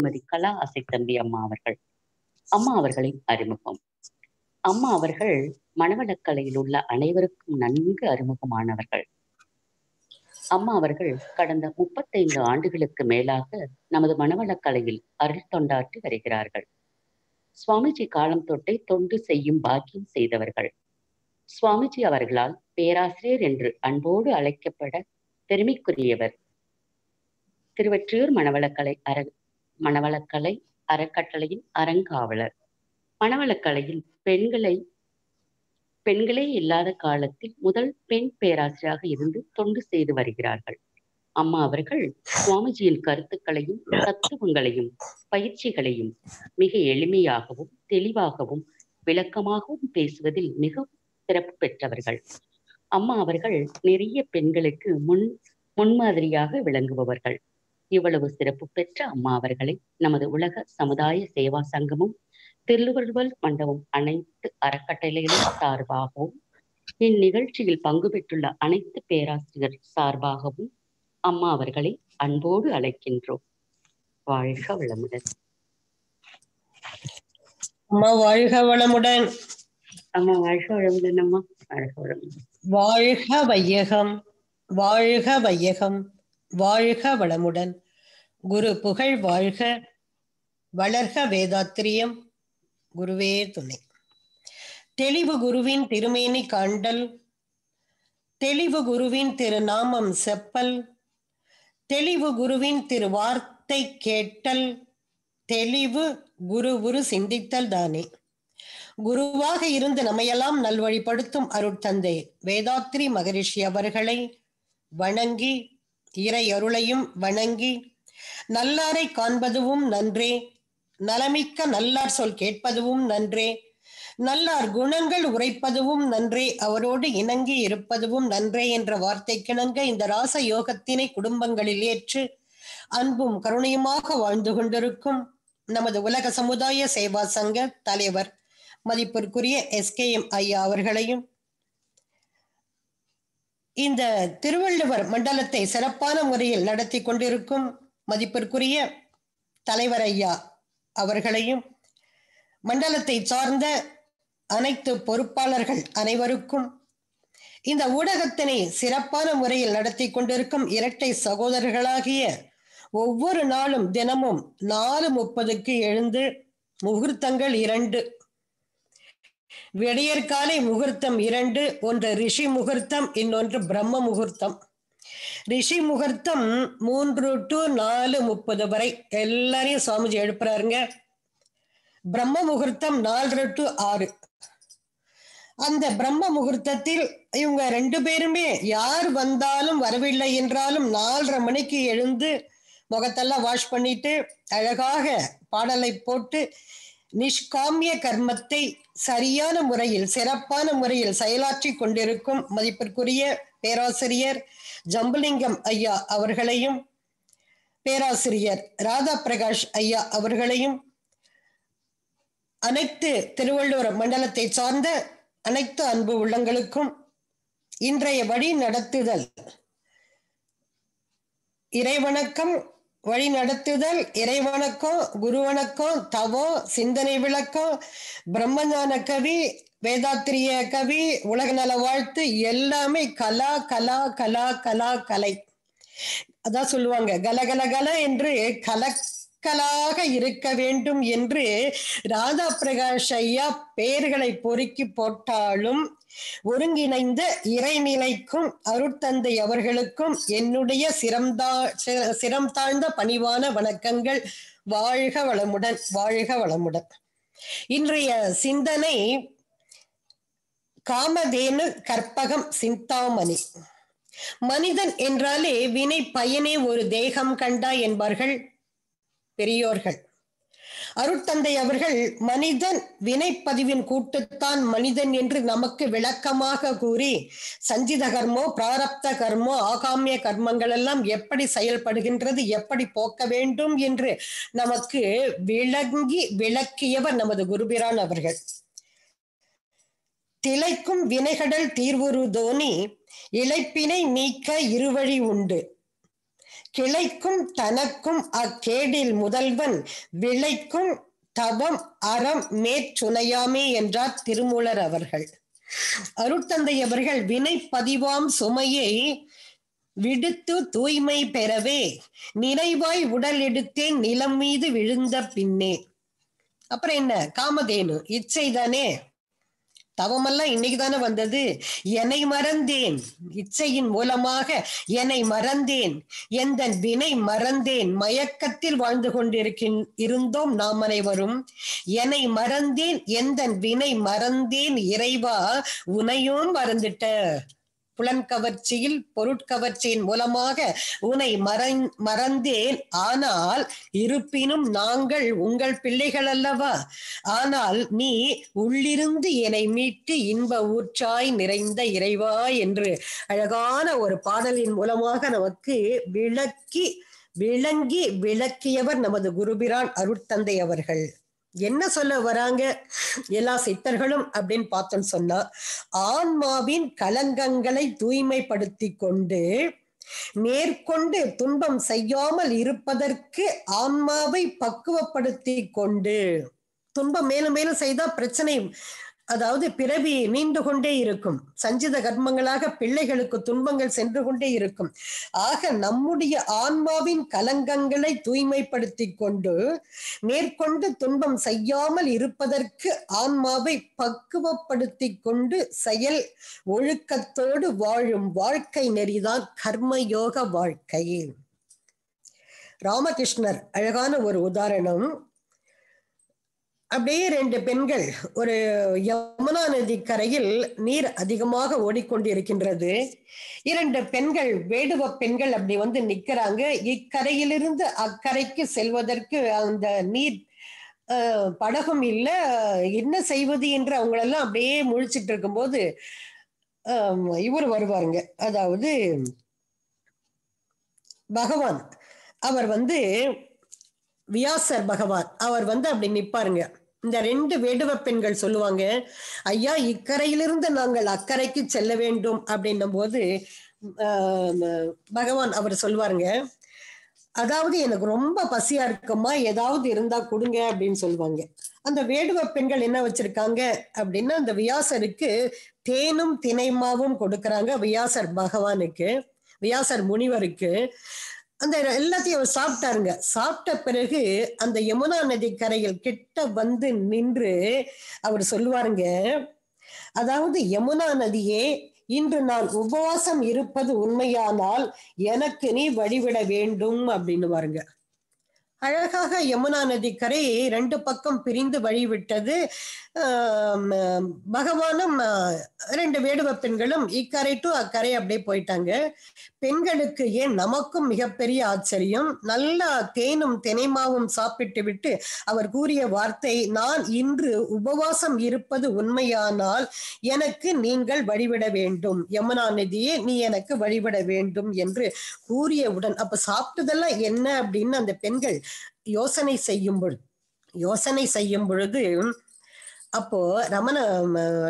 திருமதி கலா அசை தம்பி அம்மா அவர்கள் அம்மா அவர்களின் அறிமுகம் அம்மா அவர்கள் மனவளக்கலையில் உள்ள அனைவருக்கும் நன்கு அறிமுகமானவர்கள் அம்மா அவர்கள் கடந்த முப்பத்தைந்து ஆண்டுகளுக்கு மேலாக நமது மனவளக்கலையில் அருள் தொண்டாற்றி வருகிறார்கள் சுவாமிஜி காலம் தொட்டை தொண்டு செய்யும் பாக்கியம் செய்தவர்கள் சுவாமிஜி அவர்களால் பேராசிரியர் என்று அன்போடு அழைக்கப்பட பெருமைக்குரியவர் திருவற்றியூர் மனவளக்கலை அர மணவளக்கலை அறக்கட்டளையின் அறங்காவலர் மணவளக்கலையில் பெண்களை பெண்களே இல்லாத காலத்தில் முதல் பெண் பேராசிரியராக இருந்து தொண்டு செய்து வருகிறார்கள் அம்மா அவர்கள் சுவாமிஜியின் கருத்துக்களையும் தத்துவங்களையும் பயிற்சிகளையும் மிக எளிமையாகவும் தெளிவாகவும் விளக்கமாகவும் பேசுவதில் மிகவும் சிறப்பு பெற்றவர்கள் அம்மா அவர்கள் நிறைய பெண்களுக்கு முன் முன்மாதிரியாக விளங்குபவர்கள் இவ்வளவு சிறப்பு பெற்ற அம்மா அவர்களை நமது உலக சமுதாய சேவா சங்கமும் திருவள்ளுவல் மண்டபம் அனைத்து அறக்கட்டளைகளின் சார்பாகவும் இந்நிகழ்ச்சியில் பங்கு பெற்றுள்ள அனைத்து பேராசிரியர் சார்பாகவும் அம்மா அவர்களை அன்போடு அழைக்கின்றோம் வாழ்க வளமுடன் அம்மா வாழ்க வளமுடன் அம்மா வாழ்க வளமுடன் அம்மா வாழ்க வளமுடன் வாழ்க வையகம் வாழ்க வையகம் வாழ்க வளமுடன் குரு புகழ் வாழ்க வளர்க வேதாத்திரியம் குருவே துணை தெளிவு குருவின் திருமேனி காண்டல் தெளிவு குருவின் திருநாமம் செப்பல் தெளிவு குருவின் திருவார்த்தை கேட்டல் தெளிவு குரு குரு சிந்தித்தல் தானே குருவாக இருந்து நம்மையெல்லாம் நல்வழிப்படுத்தும் அருட்தந்தை வேதாத்ரி மகரிஷி அவர்களை வணங்கி அருளையும் வணங்கி நல்லாரை காண்பதுவும் நன்றே நலமிக்க நல்லார் சொல் கேட்பதுவும் நன்றே நல்லார் குணங்கள் உரைப்பதுவும் நன்றே அவரோடு இணங்கி இருப்பதுவும் நன்றே என்ற வார்த்தை கிணங்க இந்த ராச யோகத்தினை குடும்பங்களில் ஏற்று அன்பும் கருணையுமாக வாழ்ந்து கொண்டிருக்கும் நமது உலக சமுதாய சேவா சங்க தலைவர் மதிப்பிற்குரிய எம் ஐயா அவர்களையும் இந்த திருவள்ளுவர் மண்டலத்தை சிறப்பான முறையில் நடத்தி கொண்டிருக்கும் மதிப்பிற்குரிய தலைவர் ஐயா அவர்களையும் மண்டலத்தை சார்ந்த அனைத்து பொறுப்பாளர்கள் அனைவருக்கும் இந்த ஊடகத்தினை சிறப்பான முறையில் நடத்தி கொண்டிருக்கும் இரட்டை சகோதரர்களாகிய ஒவ்வொரு நாளும் தினமும் நாலு முப்பதுக்கு எழுந்து முகூர்த்தங்கள் இரண்டு விடியற்காலை முகூர்த்தம் இரண்டு ஒன்று ரிஷி முகூர்த்தம் இன்னொன்று பிரம்ம முகூர்த்தம் ரிஷி முகூர்த்தம் மூன்று டு நாலு முப்பது வரை எல்லாரையும் சுவாமிஜி எழுப்புறாருங்க பிரம்ம முகூர்த்தம் நாலு டு ஆறு அந்த பிரம்ம முகூர்த்தத்தில் இவங்க ரெண்டு பேருமே யார் வந்தாலும் வரவில்லை என்றாலும் நாலரை மணிக்கு எழுந்து முகத்தெல்லாம் வாஷ் பண்ணிட்டு அழகாக பாடலை போட்டு நிஷ்காமிய கர்மத்தை சரியான முறையில் சிறப்பான முறையில் செயலாற்றி கொண்டிருக்கும் மதிப்பிற்குரிய பேராசிரியர் ஜம்புலிங்கம் ஐயா அவர்களையும் பேராசிரியர் ராதா பிரகாஷ் ஐயா அவர்களையும் அனைத்து திருவள்ளூர் மண்டலத்தை சார்ந்த அனைத்து அன்பு உள்ளங்களுக்கும் இன்றைய வழி நடத்துதல் இறைவணக்கம் வழி நடத்துதல் இறைவணக்கம் குருவணக்கம் தவோ சிந்தனை விளக்கம் பிரம்மஞான கவி வேதாத்திரிய கவி உலக நல வாழ்த்து எல்லாமே கலா கலா கலா கலா கலை அதான் சொல்லுவாங்க கலகல கல என்று கல கலாக இருக்க வேண்டும் என்று ராதா பிரகாஷ் ஐயா பெயர்களை பொறுக்கி போட்டாலும் ஒருங்கிணைந்த இறைநிலைக்கும் அருட்தந்தை அவர்களுக்கும் என்னுடைய சிறந்தா சிரம் தாழ்ந்த பணிவான வணக்கங்கள் வாழ்க வளமுடன் வாழ்க வளமுடன் இன்றைய சிந்தனை காமதேனு கற்பகம் சிந்தாமணி மனிதன் என்றாலே வினை பயனே ஒரு தேகம் கண்டா என்பார்கள் பெரியோர்கள் அருட்தந்தை அவர்கள் மனிதன் வினைப்பதிவின் கூட்டுத்தான் மனிதன் என்று நமக்கு விளக்கமாக கூறி சஞ்சித கர்மோ பிராரப்த கர்மோ ஆகாமிய கர்மங்கள் எல்லாம் எப்படி செயல்படுகின்றது எப்படி போக்க வேண்டும் என்று நமக்கு விளங்கி விளக்கியவர் நமது குருபிரான் அவர்கள் திளைக்கும் வினைகடல் தீர்வுருதோனி தோனி இழைப்பினை நீக்க இருவழி உண்டு கிளைக்கும் தனக்கும் அக்கேடில் முதல்வன் விளைக்கும் தவம் அறம் மேற்சுனையாமே என்றார் திருமூலர் அவர்கள் அருட்தந்தை அவர்கள் வினை பதிவாம் சுமையை விடுத்து தூய்மை பெறவே நினைவாய் உடல் எடுத்தேன் நிலம் மீது விழுந்த பின்னே அப்புறம் என்ன காமதேனு இச்சைதானே தவமெல்லாம் இன்னைக்கு தானே வந்தது என்னை மறந்தேன் இச்சையின் மூலமாக என்னை மறந்தேன் எந்த வினை மறந்தேன் மயக்கத்தில் வாழ்ந்து கொண்டிருக்கின் இருந்தோம் நாம் அனைவரும் என்னை மறந்தேன் எந்த வினை மறந்தேன் இறைவா உனையும் மறந்துட்ட புலன் கவர்ச்சியில் பொருட்கவர்ச்சியின் மூலமாக உனை மறந் மறந்தேன் ஆனால் இருப்பினும் நாங்கள் உங்கள் பிள்ளைகள் அல்லவா ஆனால் நீ உள்ளிருந்து என்னை மீட்டு இன்ப ஊற்றாய் நிறைந்த இறைவா என்று அழகான ஒரு பாடலின் மூலமாக நமக்கு விளக்கி விளங்கி விளக்கியவர் நமது குருபிரான் அருட்தந்தை அவர்கள் என்ன சொல்ல வராங்க எல்லா சித்தர்களும் அப்படின்னு பார்த்தோன்னு சொன்னா ஆன்மாவின் கலங்கங்களை தூய்மைப்படுத்தி கொண்டு நேர்கொண்டு துன்பம் செய்யாமல் இருப்பதற்கு ஆன்மாவை பக்குவப்படுத்தி கொண்டு துன்பம் மேலும் மேலும் செய்தா பிரச்சனை அதாவது பிறவி நீண்டு கொண்டே இருக்கும் சஞ்சித கர்மங்களாக பிள்ளைகளுக்கு துன்பங்கள் சென்று கொண்டே இருக்கும் ஆக நம்முடைய ஆன்மாவின் கலங்கங்களை தூய்மைப்படுத்தி கொண்டு மேற்கொண்டு துன்பம் செய்யாமல் இருப்பதற்கு ஆன்மாவை பக்குவப்படுத்தி கொண்டு செயல் ஒழுக்கத்தோடு வாழும் வாழ்க்கை நெறிதான் கர்மயோக வாழ்க்கை ராமகிருஷ்ணர் அழகான ஒரு உதாரணம் அப்படியே ரெண்டு பெண்கள் ஒரு யமுனா நதி கரையில் நீர் அதிகமாக ஓடிக்கொண்டு இருக்கின்றது இரண்டு பெண்கள் வேடுவ பெண்கள் அப்படி வந்து நிக்கிறாங்க இக்கரையிலிருந்து அக்கரைக்கு செல்வதற்கு அந்த நீர் படகும் இல்லை என்ன செய்வது என்று அவங்களெல்லாம் அப்படியே முழிச்சிட்டு இருக்கும்போது இவர் வருவாருங்க அதாவது பகவான் அவர் வந்து வியாசர் பகவான் அவர் வந்து அப்படி நிற்பாருங்க இந்த ரெண்டு வேடுவ பெண்கள் சொல்லுவாங்க ஐயா இக்கரையிலிருந்து நாங்கள் அக்கறைக்கு செல்ல வேண்டும் அப்படின்னும் போது பகவான் அவர் சொல்லுவாருங்க அதாவது எனக்கு ரொம்ப பசியா இருக்குமா ஏதாவது இருந்தா கொடுங்க அப்படின்னு சொல்லுவாங்க அந்த வேடுவ பெண்கள் என்ன வச்சிருக்காங்க அப்படின்னா அந்த வியாசருக்கு தேனும் திணைமாவும் கொடுக்கறாங்க வியாசர் பகவானுக்கு வியாசர் முனிவருக்கு அந்த எல்லாத்தையும் அவர் சாப்பிட்டாருங்க சாப்பிட்ட பிறகு அந்த யமுனா நதி கரையில் கிட்ட வந்து நின்று அவர் சொல்லுவாருங்க அதாவது யமுனா நதியே இன்று நான் உபவாசம் இருப்பது உண்மையானால் எனக்கு நீ வழிவிட வேண்டும் அப்படின்னு பாருங்க அழகாக யமுனா நதி கரை ரெண்டு பக்கம் பிரிந்து வழிவிட்டது பகவானும் ரெண்டு வேடுவ பெண்களும் இக்கரை டு அக்கரை அப்படியே போயிட்டாங்க பெண்களுக்கு ஏன் நமக்கும் மிகப்பெரிய ஆச்சரியம் நல்லா தேனும் தினைமாவும் சாப்பிட்டு விட்டு அவர் கூறிய வார்த்தை நான் இன்று உபவாசம் இருப்பது உண்மையானால் எனக்கு நீங்கள் வழிவிட வேண்டும் யமுனா நதியே நீ எனக்கு வழிவிட வேண்டும் என்று கூறியவுடன் அப்ப சாப்பிட்டதெல்லாம் என்ன அப்படின்னு அந்த பெண்கள் யோசனை செய்யும் பொழுது யோசனை செய்யும் பொழுது அப்போ ரமண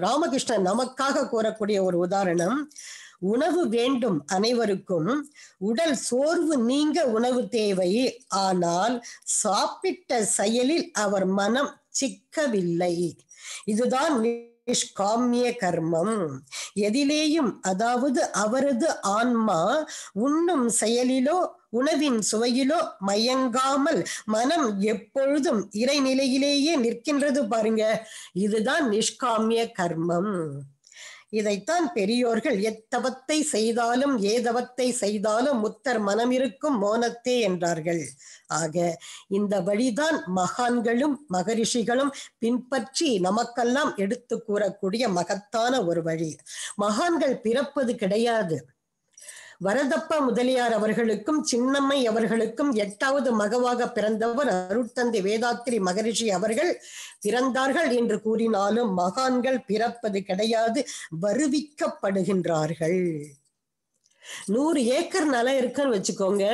ராமகிருஷ்ணன் நமக்காக கூறக்கூடிய ஒரு உதாரணம் உணவு வேண்டும் அனைவருக்கும் உடல் சோர்வு நீங்க உணவு தேவை ஆனால் சாப்பிட்ட செயலில் அவர் மனம் சிக்கவில்லை இதுதான் நிஷ்காமிய கர்மம் எதிலேயும் அதாவது அவரது ஆன்மா உண்ணும் செயலிலோ உணவின் சுவையிலோ மயங்காமல் மனம் எப்பொழுதும் இறைநிலையிலேயே நிற்கின்றது பாருங்க இதுதான் நிஷ்காமிய கர்மம் இதைத்தான் பெரியோர்கள் எத்தவத்தை செய்தாலும் ஏதவத்தை செய்தாலும் முத்தர் மனம் இருக்கும் மோனத்தே என்றார்கள் ஆக இந்த வழிதான் மகான்களும் மகரிஷிகளும் பின்பற்றி நமக்கெல்லாம் எடுத்து கூறக்கூடிய மகத்தான ஒரு வழி மகான்கள் பிறப்பது கிடையாது வரதப்ப முதலியார் அவர்களுக்கும் சின்னம்மை அவர்களுக்கும் எட்டாவது மகவாக பிறந்தவர் அருட்தந்தை வேதாத்திரி மகரிஷி அவர்கள் பிறந்தார்கள் என்று கூறினாலும் மகான்கள் பிறப்பது கிடையாது வருவிக்கப்படுகின்றார்கள் நூறு ஏக்கர் நிலம் இருக்குன்னு வச்சுக்கோங்க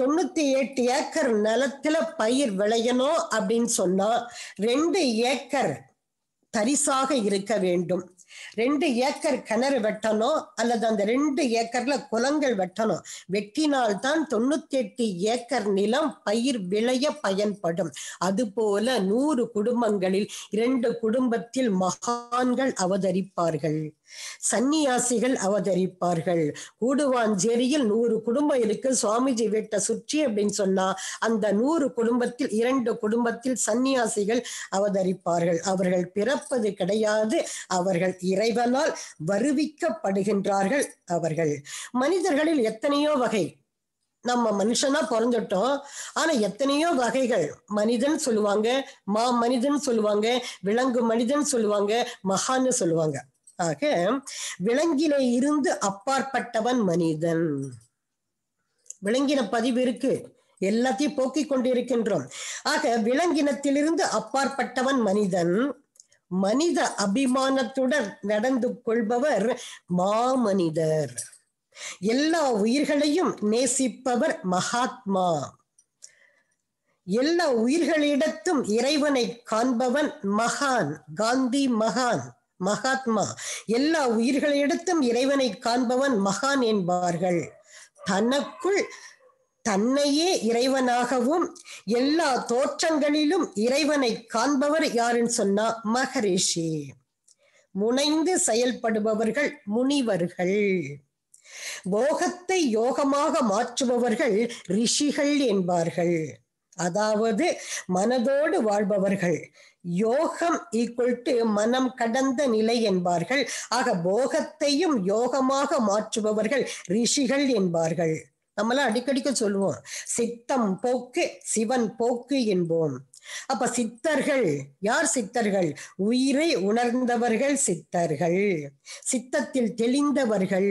தொண்ணூத்தி எட்டு ஏக்கர் நிலத்துல பயிர் விளையணும் அப்படின்னு சொன்னா ரெண்டு ஏக்கர் தரிசாக இருக்க வேண்டும் ரெண்டு ஏக்கர் கிணறு வெட்டணும் அல்லது அந்த ரெண்டு ஏக்கர்ல குளங்கள் வெட்டணும் வெட்டினால்தான் தொண்ணூத்தி எட்டு ஏக்கர் நிலம் பயிர் விளைய பயன்படும் அது போல நூறு குடும்பங்களில் இரண்டு குடும்பத்தில் மகான்கள் அவதரிப்பார்கள் சந்நியாசிகள் அவதரிப்பார்கள் கூடுவாஞ்சேரியில் நூறு குடும்பம் இருக்கு சுவாமிஜி வீட்டை சுற்றி அப்படின்னு சொன்னா அந்த நூறு குடும்பத்தில் இரண்டு குடும்பத்தில் சன்னியாசிகள் அவதரிப்பார்கள் அவர்கள் பிறப்பது கிடையாது அவர்கள் இறைவனால் வருவிக்கப்படுகின்றார்கள் அவர்கள் மனிதர்களில் எத்தனையோ வகை நம்ம மனுஷனா பிறந்துட்டோம் ஆனா எத்தனையோ வகைகள் மனிதன் சொல்லுவாங்க மா மனிதன் சொல்லுவாங்க விலங்கு மனிதன் சொல்லுவாங்க மகான்னு சொல்லுவாங்க ஆக விலங்கிலே இருந்து அப்பாற்பட்டவன் மனிதன் விலங்கின பதிவு இருக்கு எல்லாத்தையும் போக்கிக் கொண்டிருக்கின்றோம் ஆக விலங்கினத்திலிருந்து அப்பாற்பட்டவன் மனிதன் மனித அபிமானத்துடன் நடந்து கொள்பவர் மாமனிதர் எல்லா உயிர்களையும் நேசிப்பவர் மகாத்மா எல்லா உயிர்களிடத்தும் இறைவனை காண்பவன் மகான் காந்தி மகான் மகாத்மா எல்லா உயிர்களிடத்தும் இறைவனை காண்பவன் மகான் என்பார்கள் தனக்குள் தன்னையே இறைவனாகவும் எல்லா தோற்றங்களிலும் இறைவனை காண்பவர் யாருன்னு சொன்னா மகரிஷி முனைந்து செயல்படுபவர்கள் முனிவர்கள் போகத்தை யோகமாக மாற்றுபவர்கள் ரிஷிகள் என்பார்கள் அதாவது மனதோடு வாழ்பவர்கள் யோகம் ஈக்குவல் டு மனம் கடந்த நிலை என்பார்கள் ஆக போகத்தையும் யோகமாக மாற்றுபவர்கள் ரிஷிகள் என்பார்கள் நம்மளாம் அடிக்கடிக்க சொல்லுவோம் சித்தம் போக்கு சிவன் போக்கு என்போம் அப்ப சித்தர்கள் யார் சித்தர்கள் உயிரை உணர்ந்தவர்கள் சித்தர்கள் சித்தத்தில் தெளிந்தவர்கள்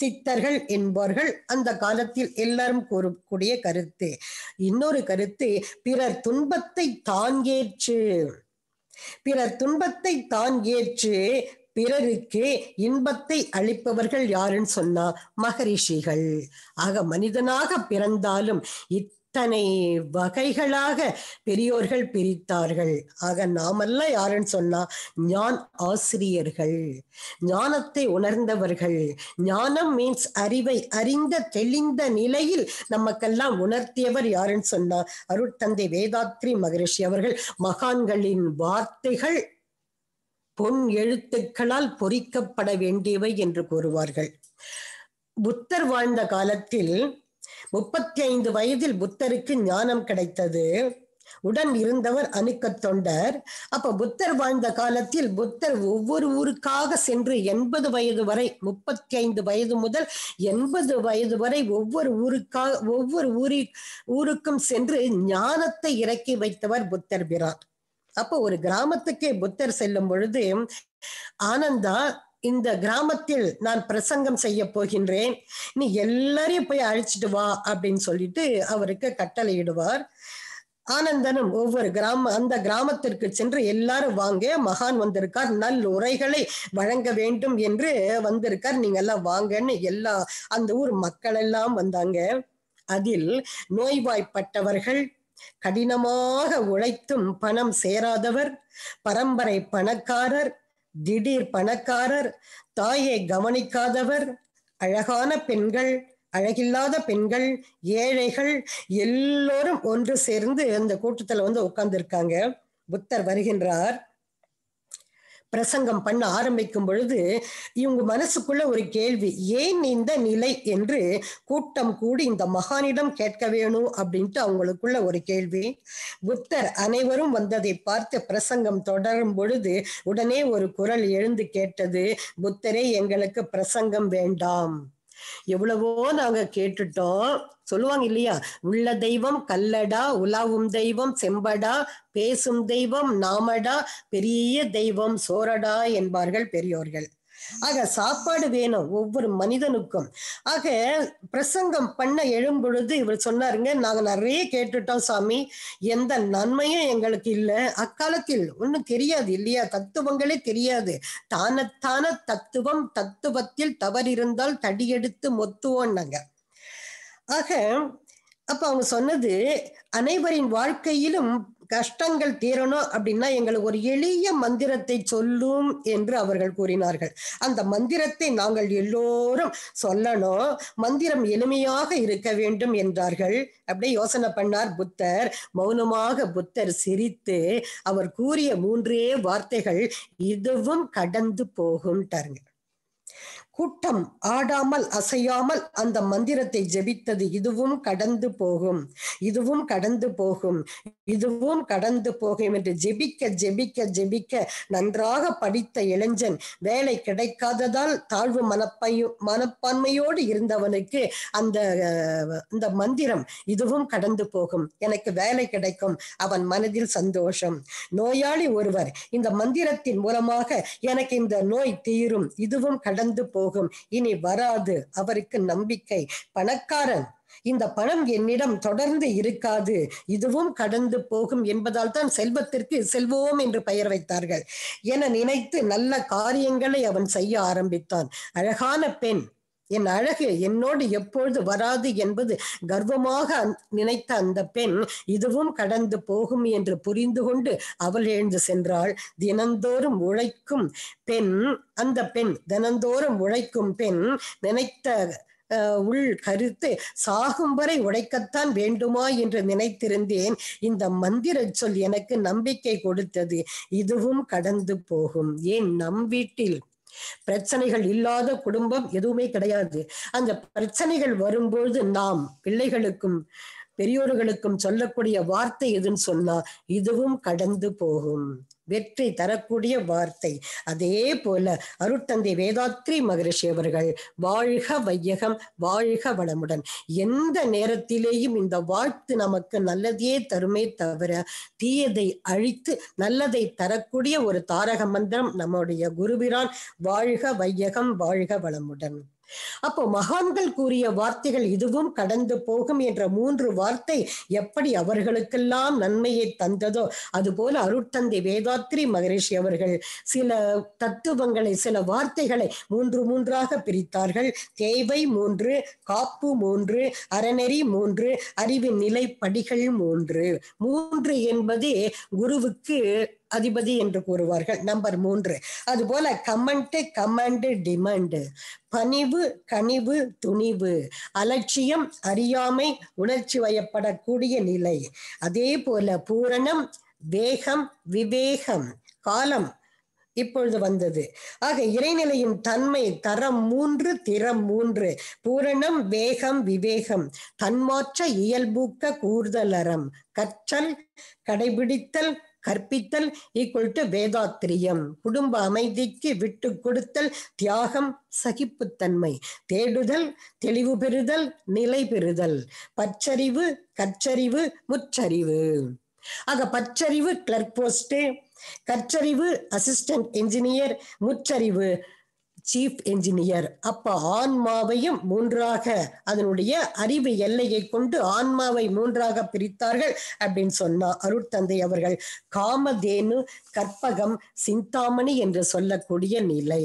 சித்தர்கள் என்பார்கள் அந்த காலத்தில் எல்லாரும் கூறக்கூடிய கருத்து இன்னொரு கருத்து பிறர் துன்பத்தை தான் ஏற்று பிறர் துன்பத்தை தான் ஏற்று பிறருக்கு இன்பத்தை அளிப்பவர்கள் யாருன்னு சொன்னா மகரிஷிகள் ஆக மனிதனாக பிறந்தாலும் அத்தனை வகைகளாக பெரியோர்கள் பிரித்தார்கள் ஆக நாமெல்லாம் யாருன்னு சொன்னா ஞான் ஆசிரியர்கள் ஞானத்தை உணர்ந்தவர்கள் ஞானம் மீன்ஸ் அறிவை அறிந்த தெளிந்த நிலையில் நமக்கெல்லாம் உணர்த்தியவர் யாருன்னு சொன்னா அருட்தந்தை வேதாத்ரி மகரிஷி அவர்கள் மகான்களின் வார்த்தைகள் பொன் எழுத்துக்களால் பொறிக்கப்பட வேண்டியவை என்று கூறுவார்கள் புத்தர் வாழ்ந்த காலத்தில் முப்பத்தி ஐந்து வயதில் புத்தருக்கு ஞானம் கிடைத்தது உடன் இருந்தவர் அணுக்க தொண்டர் அப்ப புத்தர் வாழ்ந்த காலத்தில் புத்தர் ஒவ்வொரு ஊருக்காக சென்று எண்பது வயது வரை முப்பத்தி ஐந்து வயது முதல் எண்பது வயது வரை ஒவ்வொரு ஊருக்காக ஒவ்வொரு ஊரி ஊருக்கும் சென்று ஞானத்தை இறக்கி வைத்தவர் புத்தர் பிரான் அப்போ ஒரு கிராமத்துக்கே புத்தர் செல்லும் பொழுது ஆனந்தா இந்த கிராமத்தில் நான் பிரசங்கம் செய்ய போகின்றேன் நீ எல்லாரையும் போய் அழைச்சிட்டு வா அப்படின்னு சொல்லிட்டு அவருக்கு கட்டளையிடுவார் ஆனந்தனும் ஒவ்வொரு கிராம அந்த கிராமத்திற்கு சென்று எல்லாரும் வாங்க மகான் வந்திருக்கார் நல் உரைகளை வழங்க வேண்டும் என்று வந்திருக்கார் நீங்க எல்லாம் வாங்கன்னு எல்லா அந்த ஊர் மக்கள் எல்லாம் வந்தாங்க அதில் நோய்வாய்ப்பட்டவர்கள் கடினமாக உழைத்தும் பணம் சேராதவர் பரம்பரை பணக்காரர் திடீர் பணக்காரர் தாயை கவனிக்காதவர் அழகான பெண்கள் அழகில்லாத பெண்கள் ஏழைகள் எல்லோரும் ஒன்று சேர்ந்து அந்த கூட்டத்துல வந்து உட்கார்ந்து இருக்காங்க புத்தர் வருகின்றார் பிரசங்கம் பண்ண ஆரம்பிக்கும் பொழுது இவங்க மனசுக்குள்ள ஒரு கேள்வி ஏன் இந்த நிலை என்று கூட்டம் கூடி இந்த மகானிடம் கேட்க வேணும் அப்படின்ட்டு அவங்களுக்குள்ள ஒரு கேள்வி புத்தர் அனைவரும் வந்ததை பார்த்து பிரசங்கம் தொடரும் பொழுது உடனே ஒரு குரல் எழுந்து கேட்டது புத்தரே எங்களுக்கு பிரசங்கம் வேண்டாம் எவ்வளவோ நாங்க கேட்டுட்டோம் சொல்லுவாங்க இல்லையா உள்ள தெய்வம் கல்லடா உலாவும் தெய்வம் செம்படா பேசும் தெய்வம் நாமடா பெரிய தெய்வம் சோரடா என்பார்கள் பெரியோர்கள் ஆக சாப்பாடு வேணும் ஒவ்வொரு மனிதனுக்கும் ஆக பிரசங்கம் பண்ண எழும்பொழுது இவர் சொன்னாருங்க நாங்கள் நிறைய கேட்டுட்டோம் சாமி எந்த நன்மையும் எங்களுக்கு இல்லை அக்காலத்தில் ஒன்னும் தெரியாது இல்லையா தத்துவங்களே தெரியாது தானத்தான தத்துவம் தத்துவத்தில் தவறிருந்தால் தடியெடுத்து மொத்துவோன்னாங்க ஆக அப்ப அவங்க சொன்னது அனைவரின் வாழ்க்கையிலும் கஷ்டங்கள் தீரணும் அப்படின்னா எங்களுக்கு ஒரு எளிய மந்திரத்தை சொல்லும் என்று அவர்கள் கூறினார்கள் அந்த மந்திரத்தை நாங்கள் எல்லோரும் சொல்லணும் மந்திரம் எளிமையாக இருக்க வேண்டும் என்றார்கள் அப்படியே யோசனை பண்ணார் புத்தர் மௌனமாக புத்தர் சிரித்து அவர் கூறிய மூன்றே வார்த்தைகள் இதுவும் கடந்து போகும் டாருங்க கூட்டம் ஆடாமல் அசையாமல் அந்த மந்திரத்தை ஜெபித்தது இதுவும் கடந்து போகும் இதுவும் கடந்து போகும் இதுவும் கடந்து போகும் என்று ஜெபிக்க ஜெபிக்க ஜெபிக்க நன்றாக படித்த இளைஞன் வேலை கிடைக்காததால் தாழ்வு மனப்பையும் மனப்பான்மையோடு இருந்தவனுக்கு அந்த இந்த மந்திரம் இதுவும் கடந்து போகும் எனக்கு வேலை கிடைக்கும் அவன் மனதில் சந்தோஷம் நோயாளி ஒருவர் இந்த மந்திரத்தின் மூலமாக எனக்கு இந்த நோய் தீரும் இதுவும் கடந்து போ போகும் இனி வராது அவருக்கு நம்பிக்கை பணக்காரன் இந்த பணம் என்னிடம் தொடர்ந்து இருக்காது இதுவும் கடந்து போகும் என்பதால் தான் செல்வத்திற்கு செல்வோம் என்று பெயர் வைத்தார்கள் என நினைத்து நல்ல காரியங்களை அவன் செய்ய ஆரம்பித்தான் அழகான பெண் என் அழகு என்னோடு எப்பொழுது வராது என்பது கர்வமாக நினைத்த அந்த பெண் இதுவும் கடந்து போகும் என்று புரிந்து கொண்டு அவள் எழுந்து சென்றாள் தினந்தோறும் உழைக்கும் பெண் அந்த பெண் தினந்தோறும் உழைக்கும் பெண் நினைத்த உள் கருத்து சாகும் வரை உடைக்கத்தான் வேண்டுமா என்று நினைத்திருந்தேன் இந்த மந்திர சொல் எனக்கு நம்பிக்கை கொடுத்தது இதுவும் கடந்து போகும் ஏன் நம் வீட்டில் பிரச்சனைகள் இல்லாத குடும்பம் எதுவுமே கிடையாது அந்த பிரச்சனைகள் வரும்பொழுது நாம் பிள்ளைகளுக்கும் பெரியோர்களுக்கும் சொல்லக்கூடிய வார்த்தை எதுன்னு சொன்னா இதுவும் கடந்து போகும் வெற்றி தரக்கூடிய வார்த்தை அதே போல அருட்தந்தை வேதாத்ரி மகரிஷி அவர்கள் வாழ்க வையகம் வாழ்க வளமுடன் எந்த நேரத்திலேயும் இந்த வாழ்த்து நமக்கு நல்லதையே தருமே தவிர தீயதை அழித்து நல்லதை தரக்கூடிய ஒரு தாரக மந்திரம் நம்முடைய குருபிரான் வாழ்க வையகம் வாழ்க வளமுடன் அப்போ மகான்கள் கூறிய வார்த்தைகள் இதுவும் கடந்து போகும் என்ற மூன்று வார்த்தை எப்படி அவர்களுக்கெல்லாம் நன்மையை தந்ததோ அதுபோல அருட்தந்தை வேதாத்ரி மகரிஷி அவர்கள் சில தத்துவங்களை சில வார்த்தைகளை மூன்று மூன்றாக பிரித்தார்கள் தேவை மூன்று காப்பு மூன்று அறநெறி மூன்று அறிவின் நிலைப்படிகள் மூன்று மூன்று என்பது குருவுக்கு அதிபதி என்று கூறுவார்கள் நம்பர் மூன்று போல கமெண்ட் கமாண்டு டிமாண்டு பணிவு கனிவு துணிவு அலட்சியம் அறியாமை உணர்ச்சி வயப்படக்கூடிய நிலை அதே போல பூரணம் வேகம் விவேகம் காலம் இப்பொழுது வந்தது ஆக இறைநிலையின் தன்மை தரம் மூன்று திறம் மூன்று பூரணம் வேகம் விவேகம் தன்மாற்ற இயல்பூக்க கூர்தலரம் கற்றல் கடைபிடித்தல் கற்பித்தல் ஈக்குவல் டு வேதாத்திரியம் குடும்ப அமைதிக்கு விட்டு கொடுத்தல் தியாகம் சகிப்புத்தன்மை தேடுதல் தெளிவு பெறுதல் நிலை பெறுதல் பச்சறிவு கச்சறிவு முச்சறிவு ஆக பச்சறிவு கிளர்க் போஸ்ட் கற்றறிவு அசிஸ்டன்ட் என்ஜினியர் முச்சரிவு சீஃப் என்ஜினியர் அப்ப ஆன்மாவையும் மூன்றாக அதனுடைய அறிவு எல்லையை கொண்டு ஆன்மாவை மூன்றாக பிரித்தார்கள் அப்படின்னு சொன்னா அருட்தந்தை அவர்கள் காமதேனு கற்பகம் சிந்தாமணி என்று சொல்லக்கூடிய நிலை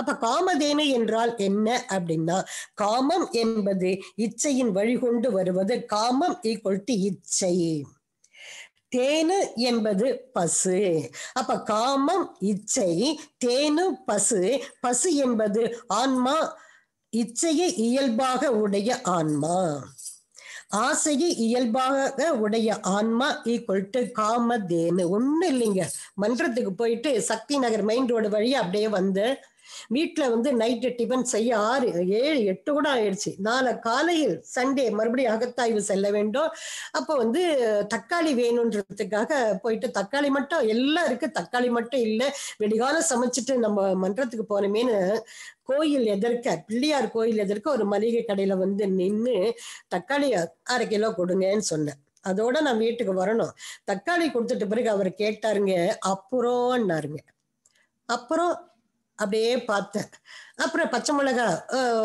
அப்ப காமதேனு என்றால் என்ன அப்படின்னா காமம் என்பது இச்சையின் வழிகொண்டு வருவது காமம் ஈக்குவல் டு இச்சை தேனு என்பது பசு அப்ப காமம் இச்சை தேனு பசு பசு என்பது ஆன்மா இச்சையை இயல்பாக உடைய ஆன்மா ஆசையை இயல்பாக உடைய ஆன்மா ஈக்குவல் டு காமதேனு ஒன்றும் இல்லைங்க மன்றத்துக்கு போயிட்டு சக்தி நகர் மெயின் ரோடு வழி அப்படியே வந்து வீட்டில் வந்து நைட்டு டிஃபன் செய்ய ஆறு ஏழு எட்டு கூட ஆயிடுச்சு நாளை காலையில் சண்டே மறுபடியும் அகத்தாய்வு செல்ல வேண்டும் அப்போ வந்து தக்காளி வேணுன்றதுக்காக போயிட்டு தக்காளி மட்டும் எல்லாம் இருக்கு தக்காளி மட்டும் இல்லை வெடிகாலம் சமைச்சிட்டு நம்ம மன்றத்துக்கு போனோமேனு கோயில் எதிர்க்க பிள்ளையார் கோயில் எதிர்க்க ஒரு மளிகை கடையில் வந்து நின்று தக்காளி அரை கிலோ கொடுங்கன்னு சொன்னேன் அதோட நான் வீட்டுக்கு வரணும் தக்காளி கொடுத்துட்டு பிறகு அவர் கேட்டாருங்க அப்புறம்னாருங்க அப்புறம் அப்படியே பார்த்தேன் அப்புறம் பச்சை மிளகா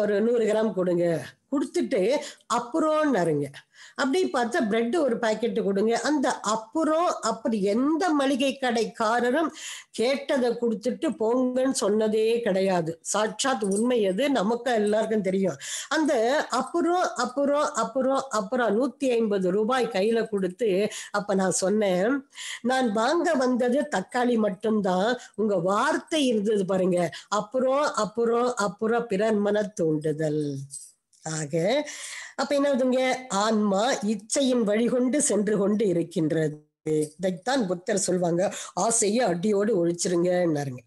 ஒரு நூறு கிராம் கொடுங்க கொடுத்துட்டு அப்புறம் நறுங்க அப்படி பார்த்தா பிரெட் ஒரு பாக்கெட் கொடுங்க அந்த அப்புறம் அப்படி எந்த மளிகை கடைக்காரரும் கேட்டதை கொடுத்துட்டு போங்கன்னு சொன்னதே கிடையாது சாட்சாத் உண்மை எது நமக்கு எல்லாருக்கும் தெரியும் அந்த அப்புறம் அப்புறம் அப்புறம் அப்புறம் நூத்தி ஐம்பது ரூபாய் கையில கொடுத்து அப்ப நான் சொன்னேன் நான் வாங்க வந்தது தக்காளி மட்டும்தான் உங்க வார்த்தை இருந்தது பாருங்க அப்புறம் அப்புறம் அப்புறம் பிறன் மன தூண்டுதல் ஆக அப்ப என்ன ஆகுதுங்க ஆன்மா இச்சையின் வழி கொண்டு சென்று கொண்டு இருக்கின்றது இதைத்தான் புத்தர் சொல்வாங்க ஆசையை அடியோடு ஒழிச்சிருங்கன்னாருங்க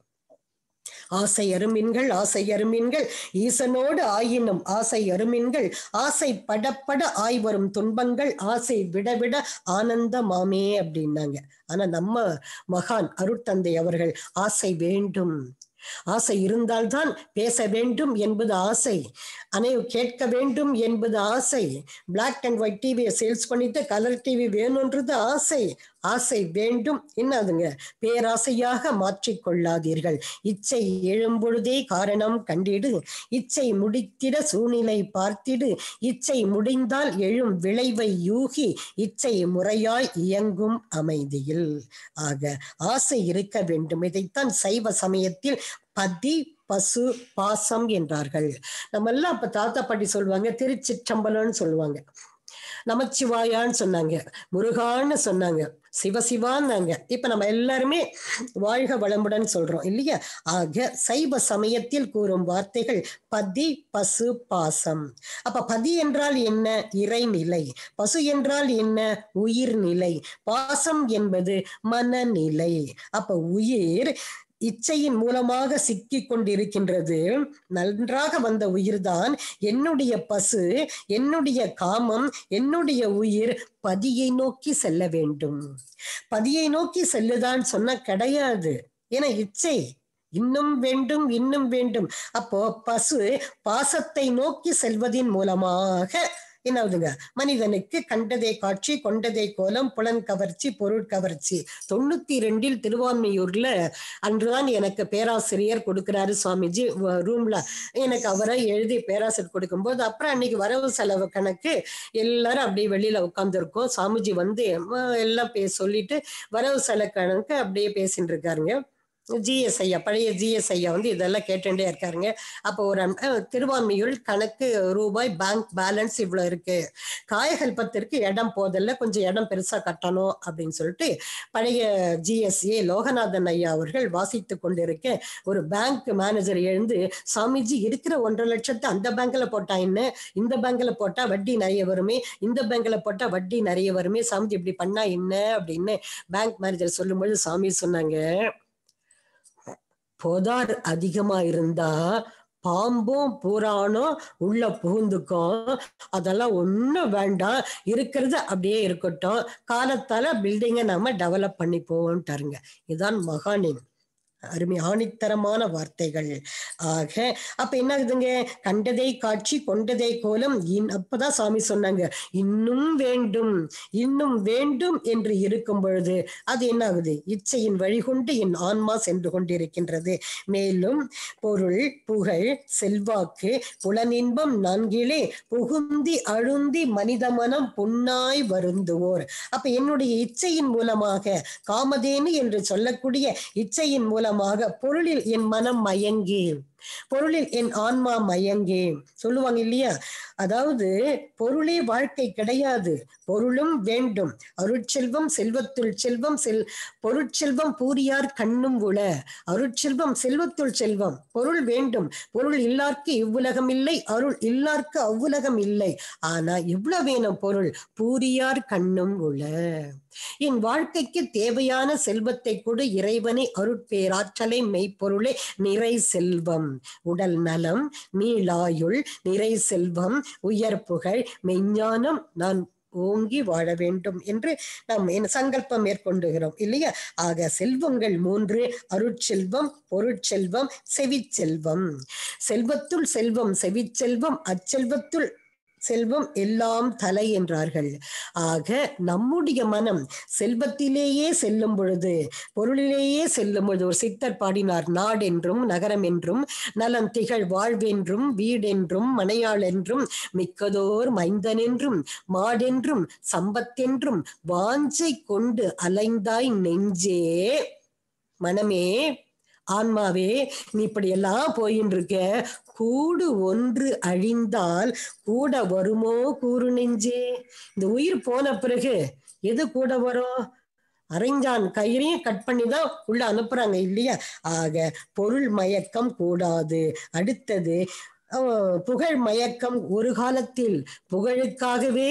ஆசை அருமின்கள் ஆசை அருமின்கள் ஈசனோடு ஆயினும் ஆசை அருமின்கள் ஆசை படப்பட ஆய் வரும் துன்பங்கள் ஆசை விடவிட மாமே அப்படின்னாங்க ஆனா நம்ம மகான் அருட்தந்தை அவர்கள் ஆசை வேண்டும் ஆசை இருந்தால்தான் பேச வேண்டும் என்பது ஆசை அனை கேட்க வேண்டும் என்பது ஆசை பிளாக் அண்ட் ஒயிட் டிவியை சேல்ஸ் பண்ணிட்டு கலர் டிவி வேணும்ன்றது ஆசை ஆசை வேண்டும் என்னதுங்க பேராசையாக மாற்றிக்கொள்ளாதீர்கள் இச்சை எழும்பொழுதே காரணம் கண்டிடு இச்சை முடித்திட சூழ்நிலை பார்த்திடு இச்சை முடிந்தால் எழும் விளைவை யூகி இச்சை முறையாய் இயங்கும் அமைதியில் ஆக ஆசை இருக்க வேண்டும் இதைத்தான் சைவ சமயத்தில் பதி பசு பாசம் என்றார்கள் நம்ம எல்லாம் அப்ப தாத்தா பாட்டி சொல்லுவாங்க திருச்சிற்றம்பலம்னு சொல்லுவாங்க நமச்சிவாயான்னு சொன்னாங்க முருகான்னு சொன்னாங்க சிவசிவான்னாங்க இப்ப நம்ம எல்லாருமே வாழ்க வளமுடன் சொல்றோம் இல்லையா ஆக சைவ சமயத்தில் கூறும் வார்த்தைகள் பதி பசு பாசம் அப்ப பதி என்றால் என்ன இறைநிலை பசு என்றால் என்ன உயிர்நிலை பாசம் என்பது மனநிலை அப்ப உயிர் இச்சையின் மூலமாக சிக்கி கொண்டிருக்கின்றது நன்றாக வந்த உயிர்தான் என்னுடைய பசு என்னுடைய காமம் என்னுடைய உயிர் பதியை நோக்கி செல்ல வேண்டும் பதியை நோக்கி செல்லுதான் சொன்ன கிடையாது ஏன்னா இச்சை இன்னும் வேண்டும் இன்னும் வேண்டும் அப்போ பசு பாசத்தை நோக்கி செல்வதின் மூலமாக என்னதுங்க மனிதனுக்கு கண்டதை காட்சி கொண்டதை கோலம் புலன் கவர்ச்சி பொருட்கவர்ச்சி தொண்ணூத்தி ரெண்டில் திருவான்மையூர்ல அன்றுதான் எனக்கு பேராசிரியர் கொடுக்கிறாரு சுவாமிஜி ரூம்ல எனக்கு அவரை எழுதி பேராசிரியர் கொடுக்கும்போது அப்புறம் அன்னைக்கு வரவு செலவு கணக்கு எல்லாரும் அப்படியே வெளியில உட்காந்துருக்கோம் சுவாமிஜி வந்து எல்லாம் பே சொல்லிட்டு வரவு செலவு கணக்கு அப்படியே பேசிட்டு இருக்காருங்க ஜிஎஸ் ஐயா பழைய ஜிஎஸ் ஐயா வந்து இதெல்லாம் கேட்டுட்டே இருக்காருங்க அப்போ ஒரு திருவாமியூர் கணக்கு ரூபாய் பேங்க் பேலன்ஸ் இவ்வளோ இருக்கு காயகல்பத்திற்கு இடம் போதில்ல கொஞ்சம் இடம் பெருசாக கட்டணும் அப்படின்னு சொல்லிட்டு பழைய ஜிஎஸ்ஏ லோகநாதன் ஐயா அவர்கள் வாசித்து கொண்டிருக்க ஒரு பேங்க் மேனேஜர் எழுந்து சாமிஜி இருக்கிற ஒன்றரை லட்சத்தை அந்த பேங்க்ல போட்டா என்ன இந்த பேங்க்ல போட்டா வட்டி நிறைய வருமே இந்த பேங்க்ல போட்டா வட்டி நிறைய வருமே சாமிஜி இப்படி பண்ணா என்ன அப்படின்னு பேங்க் மேனேஜர் சொல்லும்போது சாமி சொன்னாங்க புதார் அதிகமா இருந்தா பாம்பும் பூரானும் உள்ள புகுந்துக்கும் அதெல்லாம் ஒண்ணும் வேண்டாம் இருக்கிறது அப்படியே இருக்கட்டும் காலத்தால பில்டிங்க நாம டெவலப் பண்ணி தருங்க இதுதான் மகானின் அருமை ஆணித்தரமான வார்த்தைகள் ஆக அப்ப என்ன ஆகுதுங்க கண்டதை காட்சி கொண்டதை கோலம் அப்பதான் சாமி சொன்னாங்க இன்னும் வேண்டும் இன்னும் வேண்டும் என்று இருக்கும் பொழுது அது என்ன ஆகுது இச்சையின் வழிகொண்டு என் ஆன்மா சென்று கொண்டிருக்கின்றது மேலும் பொருள் புகழ் செல்வாக்கு புலனின்பம் நான்கிலே புகுந்தி அழுந்தி மனித மனம் புண்ணாய் வருந்துவோர் அப்ப என்னுடைய இச்சையின் மூலமாக காமதேனு என்று சொல்லக்கூடிய இச்சையின் மூலம் கேவலமாக பொருளில் என் மனம் மயங்கி பொருளில் என் ஆன்மா மயங்கே சொல்லுவாங்க இல்லையா அதாவது பொருளே வாழ்க்கை கிடையாது பொருளும் வேண்டும் அருட்செல்வம் செல்வத்துள் செல்வம் செல் பொருட்செல்வம் பூரியார் கண்ணும் உள அருட்செல்வம் செல்வத்துள் செல்வம் பொருள் வேண்டும் பொருள் இல்லார்க்கு இவ்வுலகம் இல்லை அருள் இல்லார்க்கு அவ்வுலகம் இல்லை ஆனா இவ்வளவு வேணும் பொருள் பூரியார் கண்ணும் உள என் வாழ்க்கைக்கு தேவையான செல்வத்தை கொடு இறைவனை அருட்பேராற்றலை மெய்ப்பொருளே நிறை செல்வம் உடல் நலம் நீளாயுள் நிறை செல்வம் உயர் புகழ் மெஞ்ஞானம் நான் ஓங்கி வாழ வேண்டும் என்று நாம் என் சங்கல்பம் மேற்கொண்டுகிறோம் இல்லையா ஆக செல்வங்கள் மூன்று அருட்செல்வம் பொருட்செல்வம் செவிச்செல்வம் செல்வத்துள் செல்வம் செவிச்செல்வம் அச்செல்வத்துள் செல்வம் எல்லாம் தலை என்றார்கள் ஆக நம்முடைய மனம் செல்வத்திலேயே செல்லும் பொழுது பொருளிலேயே செல்லும் பொழுது ஒரு சித்தர் பாடினார் நாடென்றும் நகரம் என்றும் நலம் திகழ் வாழ்வென்றும் வீடென்றும் மனையாள் என்றும் மிக்கதோர் மைந்தன் என்றும் மாடென்றும் சம்பத்தென்றும் வாஞ்சை கொண்டு அலைந்தாய் நெஞ்சே மனமே ஆன்மாவே நீ இப்படி எல்லாம் போயின்னு இருக்க கூடு ஒன்று அழிந்தால் கூட வருமோ கூறு நெஞ்சே இந்த உயிர் போன பிறகு எது கூட வரும் அரைஞ்சான் கயிறையும் கட் பண்ணி தான் உள்ள அனுப்புறாங்க இல்லையா ஆக பொருள் மயக்கம் கூடாது அடுத்தது புகழ் மயக்கம் ஒரு காலத்தில் புகழுக்காகவே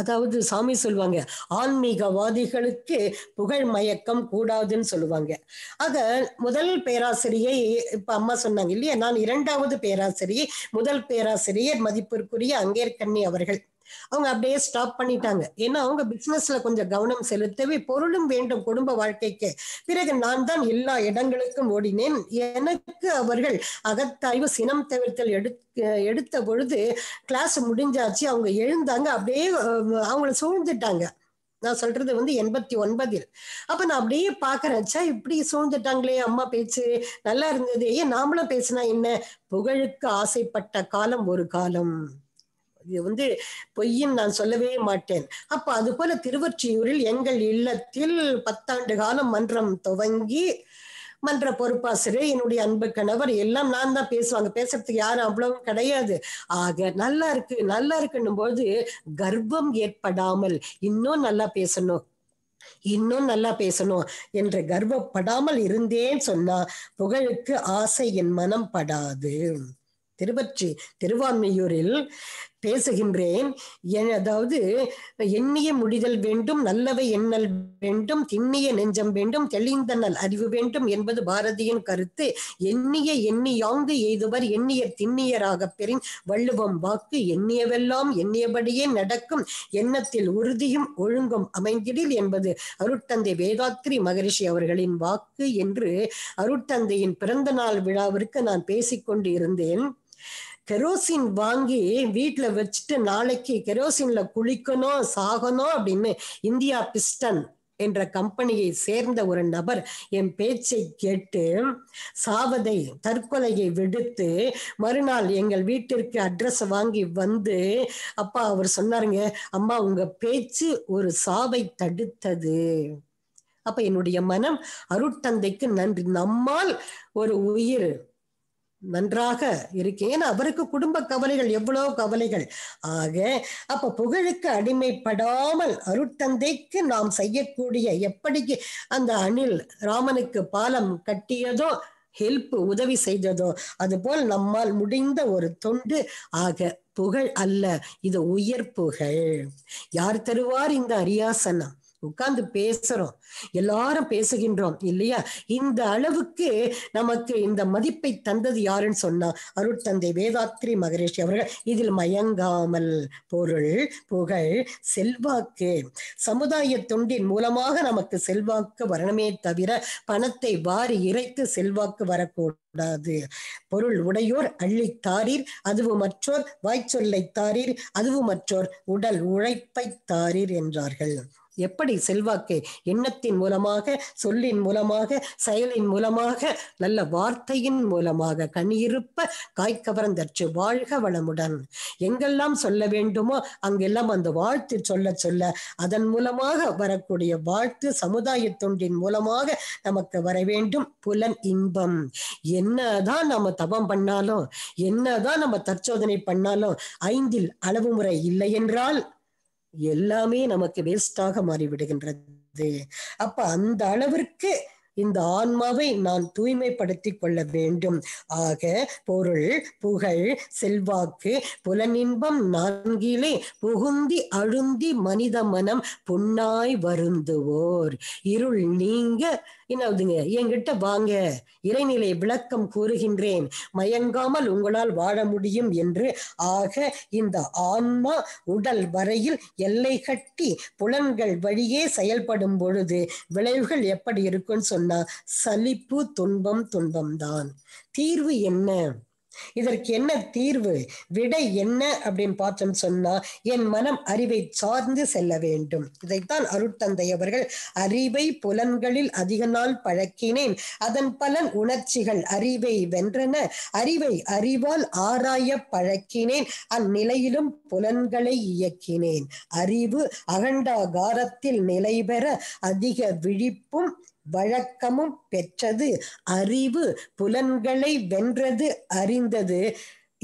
அதாவது சாமி சொல்லுவாங்க ஆன்மீகவாதிகளுக்கு புகழ் மயக்கம் கூடாதுன்னு சொல்லுவாங்க ஆக முதல் பேராசிரியை இப்ப அம்மா சொன்னாங்க இல்லையா நான் இரண்டாவது பேராசிரியை முதல் பேராசிரியர் மதிப்பிற்குரிய அங்கேற்கண்ணி அவர்கள் அவங்க அப்படியே ஸ்டாப் பண்ணிட்டாங்க ஏன்னா அவங்க பிசினஸ்ல கொஞ்சம் கவனம் செலுத்தவே பொருளும் வேண்டும் குடும்ப வாழ்க்கைக்கு பிறகு நான் தான் எல்லா இடங்களுக்கும் ஓடினேன் எனக்கு அவர்கள் அகத்தாய்வு சினம் தவிர்த்தல் எடுத்து எடுத்த பொழுது கிளாஸ் முடிஞ்சாச்சு அவங்க எழுந்தாங்க அப்படியே அவங்கள சூழ்ந்துட்டாங்க நான் சொல்றது வந்து எண்பத்தி ஒன்பதில் அப்ப நான் அப்படியே பாக்குறேன்ச்சா இப்படி சூழ்ந்துட்டாங்களே அம்மா பேச்சு நல்லா இருந்தது ஏன் நாமளும் பேசினா என்ன புகழுக்கு ஆசைப்பட்ட காலம் ஒரு காலம் இது வந்து பொய்யின் நான் சொல்லவே மாட்டேன் அப்ப அது போல திருவொற்றியூரில் எங்கள் இல்லத்தில் பத்தாண்டு காலம் மன்றம் துவங்கி மன்ற பொறுப்பாசிரியர் என்னுடைய அன்பு கணவர் எல்லாம் நான் தான் பேசுவாங்க பேசுறதுக்கு யாரும் அவ்வளவு கிடையாது ஆக நல்லா இருக்கு நல்லா இருக்குன்னும் போது கர்ப்பம் ஏற்படாமல் இன்னும் நல்லா பேசணும் இன்னும் நல்லா பேசணும் என்று கர்வப்படாமல் இருந்தேன் சொன்னா புகழுக்கு ஆசை என் மனம் படாது திருவற்றி திருவான்மையூரில் பேசுகின்றேன் அதாவது எண்ணிய முடிதல் வேண்டும் நல்லவை எண்ணல் வேண்டும் திண்ணிய நெஞ்சம் வேண்டும் தெளிந்த நல் அறிவு வேண்டும் என்பது பாரதியின் கருத்து எண்ணிய எண்ணியாங்கு எய்துவர் எண்ணிய திண்ணியராக பெறின் வள்ளுவம் வாக்கு எண்ணியவெல்லாம் எண்ணியபடியே நடக்கும் எண்ணத்தில் உறுதியும் ஒழுங்கும் அமைந்திடில் என்பது அருட்தந்தை வேதாத்ரி மகரிஷி அவர்களின் வாக்கு என்று அருட்தந்தையின் பிறந்த நாள் விழாவிற்கு நான் பேசிக்கொண்டு இருந்தேன் கெரோசின் வாங்கி வீட்டில் வச்சுட்டு நாளைக்கு கெரோசின்ல குளிக்கணும் சாகணும் அப்படின்னு இந்தியா பிஸ்டன் என்ற கம்பெனியை சேர்ந்த ஒரு நபர் என் பேச்சை கேட்டு சாவதை தற்கொலையை விடுத்து மறுநாள் எங்கள் வீட்டிற்கு அட்ரஸ் வாங்கி வந்து அப்பா அவர் சொன்னாருங்க அம்மா உங்க பேச்சு ஒரு சாவை தடுத்தது அப்ப என்னுடைய மனம் அருட்தந்தைக்கு நன்றி நம்மால் ஒரு உயிர் நன்றாக இருக்கேன் ஏன்னா அவருக்கு குடும்ப கவலைகள் எவ்வளோ கவலைகள் ஆக அப்ப புகழுக்கு அடிமைப்படாமல் அருட்தந்தைக்கு நாம் செய்யக்கூடிய எப்படிக்கு அந்த அணில் ராமனுக்கு பாலம் கட்டியதோ ஹெல்ப் உதவி செய்ததோ அதுபோல் நம்மால் முடிந்த ஒரு தொண்டு ஆக புகழ் அல்ல இது உயர் புகழ் யார் தருவார் இந்த அரியாசனம் உட்கார்ந்து பேசுறோம் எல்லாரும் பேசுகின்றோம் இல்லையா இந்த அளவுக்கு நமக்கு இந்த மதிப்பை தந்தது யாருன்னு சொன்னா அருட்தந்தை வேதாத்ரி மகரிஷி அவர்கள் இதில் மயங்காமல் பொருள் புகழ் செல்வாக்கு சமுதாய தொண்டின் மூலமாக நமக்கு செல்வாக்கு வரணுமே தவிர பணத்தை வாரி இறைத்து செல்வாக்கு வரக்கூடும் பொருள் உடையோர் அள்ளித்தாரீர் அதுவும் மற்றோர் வாய்ச்சொல்லை தாரீர் அதுவும் மற்றோர் உடல் உழைப்பை தாரீர் என்றார்கள் எப்படி செல்வாக்கு எண்ணத்தின் மூலமாக சொல்லின் மூலமாக செயலின் மூலமாக நல்ல வார்த்தையின் மூலமாக கனியிருப்ப காய்கவர்ந்தற்று வாழ்க வளமுடன் எங்கெல்லாம் சொல்ல வேண்டுமோ அங்கெல்லாம் அந்த வாழ்த்து சொல்ல சொல்ல அதன் மூலமாக வரக்கூடிய வாழ்த்து சமுதாய தொண்டின் மூலமாக நமக்கு வர வேண்டும் புலன் இன்பம் என்னதான் நம்ம தபம் பண்ணாலும் என்னதான் நம்ம தற்சோதனை பண்ணாலும் ஐந்தில் அளவு முறை இல்லை என்றால் எல்லாமே நமக்கு வேஸ்டாக மாறிவிடுகின்றது அப்ப அந்த அளவிற்கு இந்த ஆன்மாவை நான் தூய்மைப்படுத்தி கொள்ள வேண்டும் ஆக பொருள் புகழ் செல்வாக்கு புலனின்பம் நான்கிலே புகுந்தி அழுந்தி மனித மனம் புண்ணாய் வருந்துவோர் இருள் நீங்க என்னதுங்க என்கிட்ட வாங்க இறைநிலை விளக்கம் கூறுகின்றேன் மயங்காமல் உங்களால் வாழ முடியும் என்று ஆக இந்த ஆன்மா உடல் வரையில் எல்லை கட்டி புலன்கள் வழியே செயல்படும் பொழுது விளைவுகள் எப்படி இருக்கும்னு சொன்ன சொன்னா சலிப்பு துன்பம் துன்பம் தான் தீர்வு என்ன இதற்கு என்ன தீர்வு விடை என்ன அப்படின்னு பார்த்தோம் சொன்னா என் மனம் அறிவை சார்ந்து செல்ல வேண்டும் இதைத்தான் அருட்தந்தை அவர்கள் அறிவை புலன்களில் அதிக நாள் பழக்கினேன் அதன் பலன் உணர்ச்சிகள் அறிவை வென்றன அறிவை அறிவால் ஆராய பழக்கினேன் அந்நிலையிலும் புலன்களை இயக்கினேன் அறிவு அகண்டாகாரத்தில் நிலை பெற அதிக விழிப்பும் வழக்கமும் பெற்றது அறிவு புலன்களை வென்றது அறிந்தது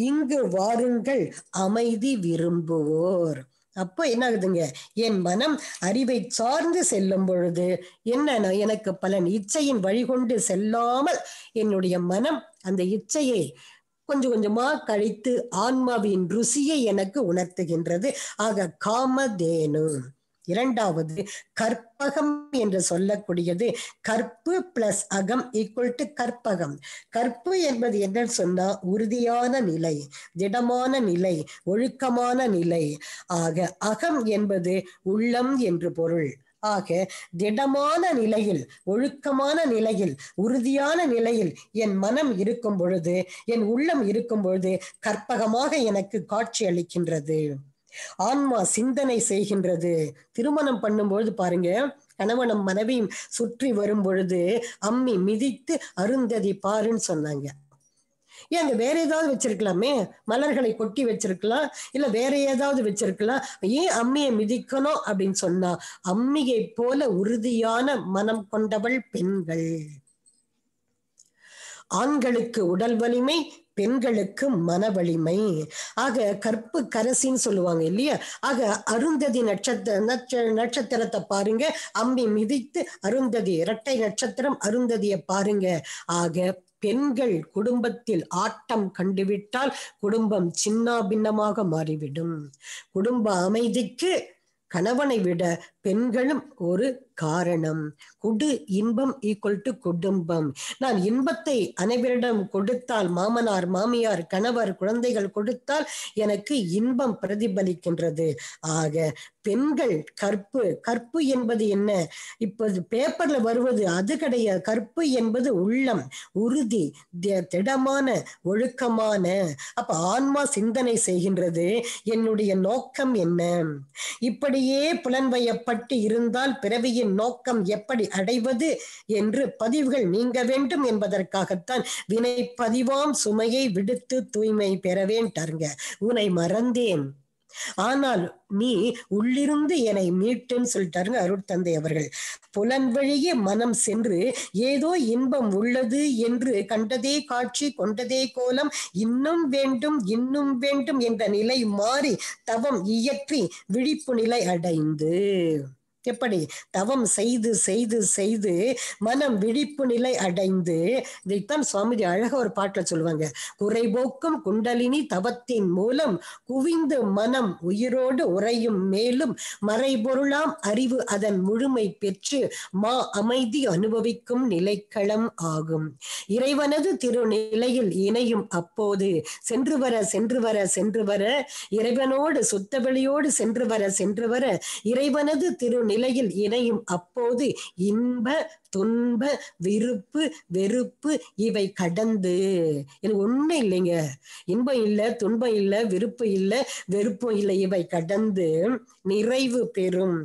இங்கு வாருங்கள் அமைதி விரும்புவோர் அப்போ என்ன ஆகுதுங்க என் மனம் அறிவை சார்ந்து செல்லும் பொழுது என்ன எனக்கு பலன் இச்சையின் வழிகொண்டு செல்லாமல் என்னுடைய மனம் அந்த இச்சையை கொஞ்சம் கொஞ்சமா கழித்து ஆன்மாவின் ருசியை எனக்கு உணர்த்துகின்றது ஆக காமதேனு இரண்டாவது கற்பகம் என்று சொல்லக்கூடியது கற்பு பிளஸ் அகம் ஈக்குவல் டு கற்பகம் கற்பு என்பது என்னன்னு சொன்னா உறுதியான நிலை திடமான நிலை ஒழுக்கமான நிலை ஆக அகம் என்பது உள்ளம் என்று பொருள் ஆக திடமான நிலையில் ஒழுக்கமான நிலையில் உறுதியான நிலையில் என் மனம் இருக்கும் பொழுது என் உள்ளம் இருக்கும் பொழுது கற்பகமாக எனக்கு காட்சி அளிக்கின்றது ஆன்மா சிந்தனை செய்கின்றது திருமணம் பண்ணும்பொழுது பாருங்க கணவனும் மனைவியும் சுற்றி வரும் பொழுது அம்மி மிதித்து அருந்ததி பாருன்னு சொன்னாங்க ஏங்க வேற ஏதாவது வச்சிருக்கலாமே மலர்களை கொட்டி வச்சிருக்கலாம் இல்ல வேற ஏதாவது வச்சிருக்கலாம் ஏன் அம்மியை மிதிக்கணும் அப்படின்னு சொன்னா அம்மியை போல உறுதியான மனம் கொண்டவள் பெண்கள் ஆண்களுக்கு உடல் வலிமை பெண்களுக்கு மன வலிமை ஆக கற்பு கரசின்னு சொல்லுவாங்க இல்லையா ஆக அருந்ததி நட்சத்திர நட்சத்திரத்தை பாருங்க அம்பி மிதித்து அருந்ததி இரட்டை நட்சத்திரம் அருந்ததியை பாருங்க ஆக பெண்கள் குடும்பத்தில் ஆட்டம் கண்டுவிட்டால் குடும்பம் சின்னா பின்னமாக மாறிவிடும் குடும்ப அமைதிக்கு கணவனை விட பெண்களும் ஒரு காரணம் குடு இன்பம் ஈக்குவல் டு குடும்பம் நான் இன்பத்தை அனைவரிடம் கொடுத்தால் மாமனார் மாமியார் கணவர் குழந்தைகள் கொடுத்தால் எனக்கு இன்பம் பிரதிபலிக்கின்றது ஆக பெண்கள் கற்பு கற்பு என்பது என்ன இப்போது பேப்பர்ல வருவது அது கிடையாது கற்பு என்பது உள்ளம் உறுதி திடமான ஒழுக்கமான அப்ப ஆன்மா சிந்தனை செய்கின்றது என்னுடைய நோக்கம் என்ன இப்படியே புலன்வயப்பட்டு இருந்தால் பிறவியின் நோக்கம் எப்படி அடைவது என்று பதிவுகள் நீங்க வேண்டும் என்பதற்காகத்தான் வினை பதிவாம் சுமையை விடுத்து தூய்மை பெறவேண்டாருங்க உன்னை மறந்தேன் ஆனால் நீ உள்ளிருந்து என்னை மீட்டுன்னு சொல்லிட்டாருங்க தந்தை அவர்கள் புலன் வழியே மனம் சென்று ஏதோ இன்பம் உள்ளது என்று கண்டதே காட்சி கொண்டதே கோலம் இன்னும் வேண்டும் இன்னும் வேண்டும் என்ற நிலை மாறி தவம் இயற்றி விழிப்பு நிலை அடைந்து எப்படி தவம் செய்து செய்து செய்து மனம் விழிப்பு நிலை அடைந்து இதைத்தான் சுவாமிஜி அழக ஒரு பாட்டுல சொல்லுவாங்க குறைபோக்கும் குண்டலினி தவத்தின் மூலம் குவிந்து மனம் உயிரோடு உறையும் மேலும் மறைபொருளாம் அறிவு அதன் முழுமை பெற்று மா அமைதி அனுபவிக்கும் நிலைக்களம் ஆகும் இறைவனது திருநிலையில் இணையும் அப்போது சென்று வர சென்று வர சென்று வர இறைவனோடு சுத்தவெளியோடு சென்று வர சென்று வர இறைவனது திருநிலை நிலையில் இணையும் அப்போது இன்ப துன்ப விருப்பு வெறுப்பு இவை கடந்து எனக்கு ஒண்ணு இல்லைங்க இன்பம் இல்லை துன்பம் இல்லை விருப்பு இல்லை வெறுப்பும் இல்லை இவை கடந்து நிறைவு பெறும்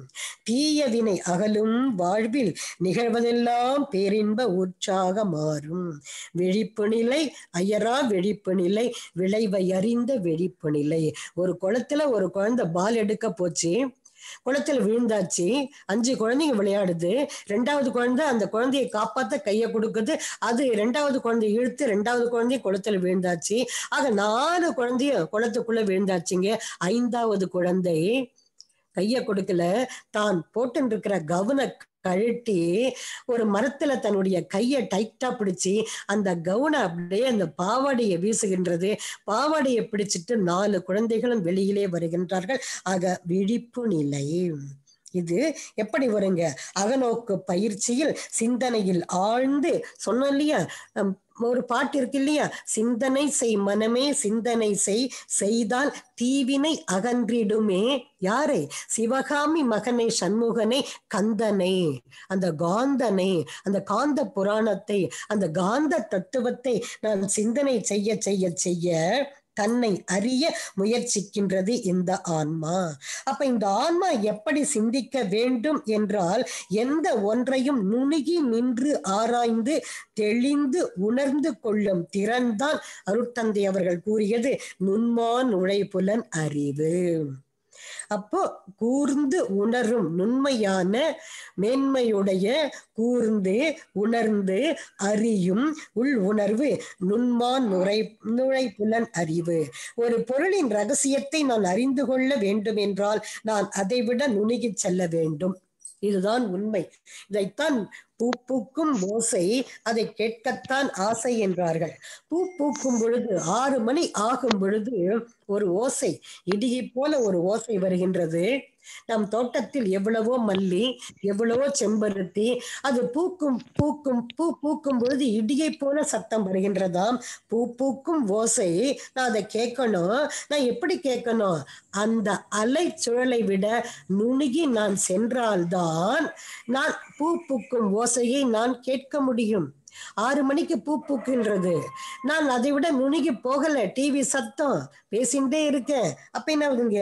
தீய வினை அகலும் வாழ்வில் நிகழ்வதெல்லாம் பேரின்ப உற்சாக மாறும் விழிப்பு நிலை அயரா விழிப்பு நிலை விளைவை அறிந்த விழிப்பு நிலை ஒரு குளத்துல ஒரு குழந்தை பால் எடுக்க போச்சு குளத்துல விழுந்தாச்சு அஞ்சு குழந்தைங்க விளையாடுது ரெண்டாவது குழந்தை அந்த குழந்தையை காப்பாத்த கைய கொடுக்குது அது ரெண்டாவது குழந்தை இழுத்து ரெண்டாவது குழந்தைய குளத்துல விழுந்தாச்சு ஆக நாலு குழந்தையும் குளத்துக்குள்ள விழுந்தாச்சுங்க ஐந்தாவது குழந்தை கைய கொடுக்கல தான் போட்டு இருக்கிற கவன கழட்டி ஒரு மரத்துல தன்னுடைய கையை டைட்டா பிடிச்சி அந்த கவுனை அப்படியே அந்த பாவாடையை வீசுகின்றது பாவாடையை பிடிச்சிட்டு நாலு குழந்தைகளும் வெளியிலே வருகின்றார்கள் ஆக விழிப்பு நிலை இது எப்படி வருங்க அகநோக்கு பயிற்சியில் சிந்தனையில் ஆழ்ந்து சொன்னோம் இல்லையா ஒரு பாட்டு இருக்கு இல்லையா சிந்தனை செய் மனமே சிந்தனை செய் செய்தால் தீவினை அகன்றிடுமே யாரை சிவகாமி மகனை சண்முகனை கந்தனை அந்த காந்தனை அந்த காந்த புராணத்தை அந்த காந்த தத்துவத்தை நான் சிந்தனை செய்ய செய்ய செய்ய தன்னை அறிய முயற்சிக்கின்றது இந்த ஆன்மா அப்ப இந்த ஆன்மா எப்படி சிந்திக்க வேண்டும் என்றால் எந்த ஒன்றையும் நுணுகி நின்று ஆராய்ந்து தெளிந்து உணர்ந்து கொள்ளும் திறன்தான் அருட்தந்தை அவர்கள் கூறியது நுண்மான் உழைப்புலன் அறிவு அப்போ கூர்ந்து உணரும் நுண்மையான மேன்மையுடைய கூர்ந்து உணர்ந்து அறியும் உள் உணர்வு நுண்மான் நுரை நுழைப்புலன் அறிவு ஒரு பொருளின் ரகசியத்தை நான் அறிந்து கொள்ள வேண்டும் என்றால் நான் அதைவிட நுணுகிச் செல்ல வேண்டும் இதுதான் உண்மை இதைத்தான் பூ பூக்கும் ஓசை அதை கேட்கத்தான் ஆசை என்றார்கள் பூ பூக்கும் பொழுது ஆறு மணி ஆகும் பொழுது ஒரு ஓசை இடியை போல ஒரு ஓசை வருகின்றது நம் தோட்டத்தில் எவ்வளவோ மல்லி எவ்வளவோ செம்பருத்தி அது பூக்கும் பூக்கும் பூ பூக்கும் பொழுது இடியை போல சத்தம் வருகின்றதாம் பூ பூக்கும் ஓசை நான் அதை கேட்கணும் நான் எப்படி கேட்கணும் அந்த அலை சுழலை விட நுணுகி நான் சென்றால்தான் நான் பூ பூக்கும் ஓசையை நான் கேட்க முடியும் ஆறு மணிக்கு பூ பூக்கின்றது நான் அதை விட நுணுகி போகல டிவி சத்தம் பேசிண்டே இருக்கேன் அப்ப என்ன விடுங்க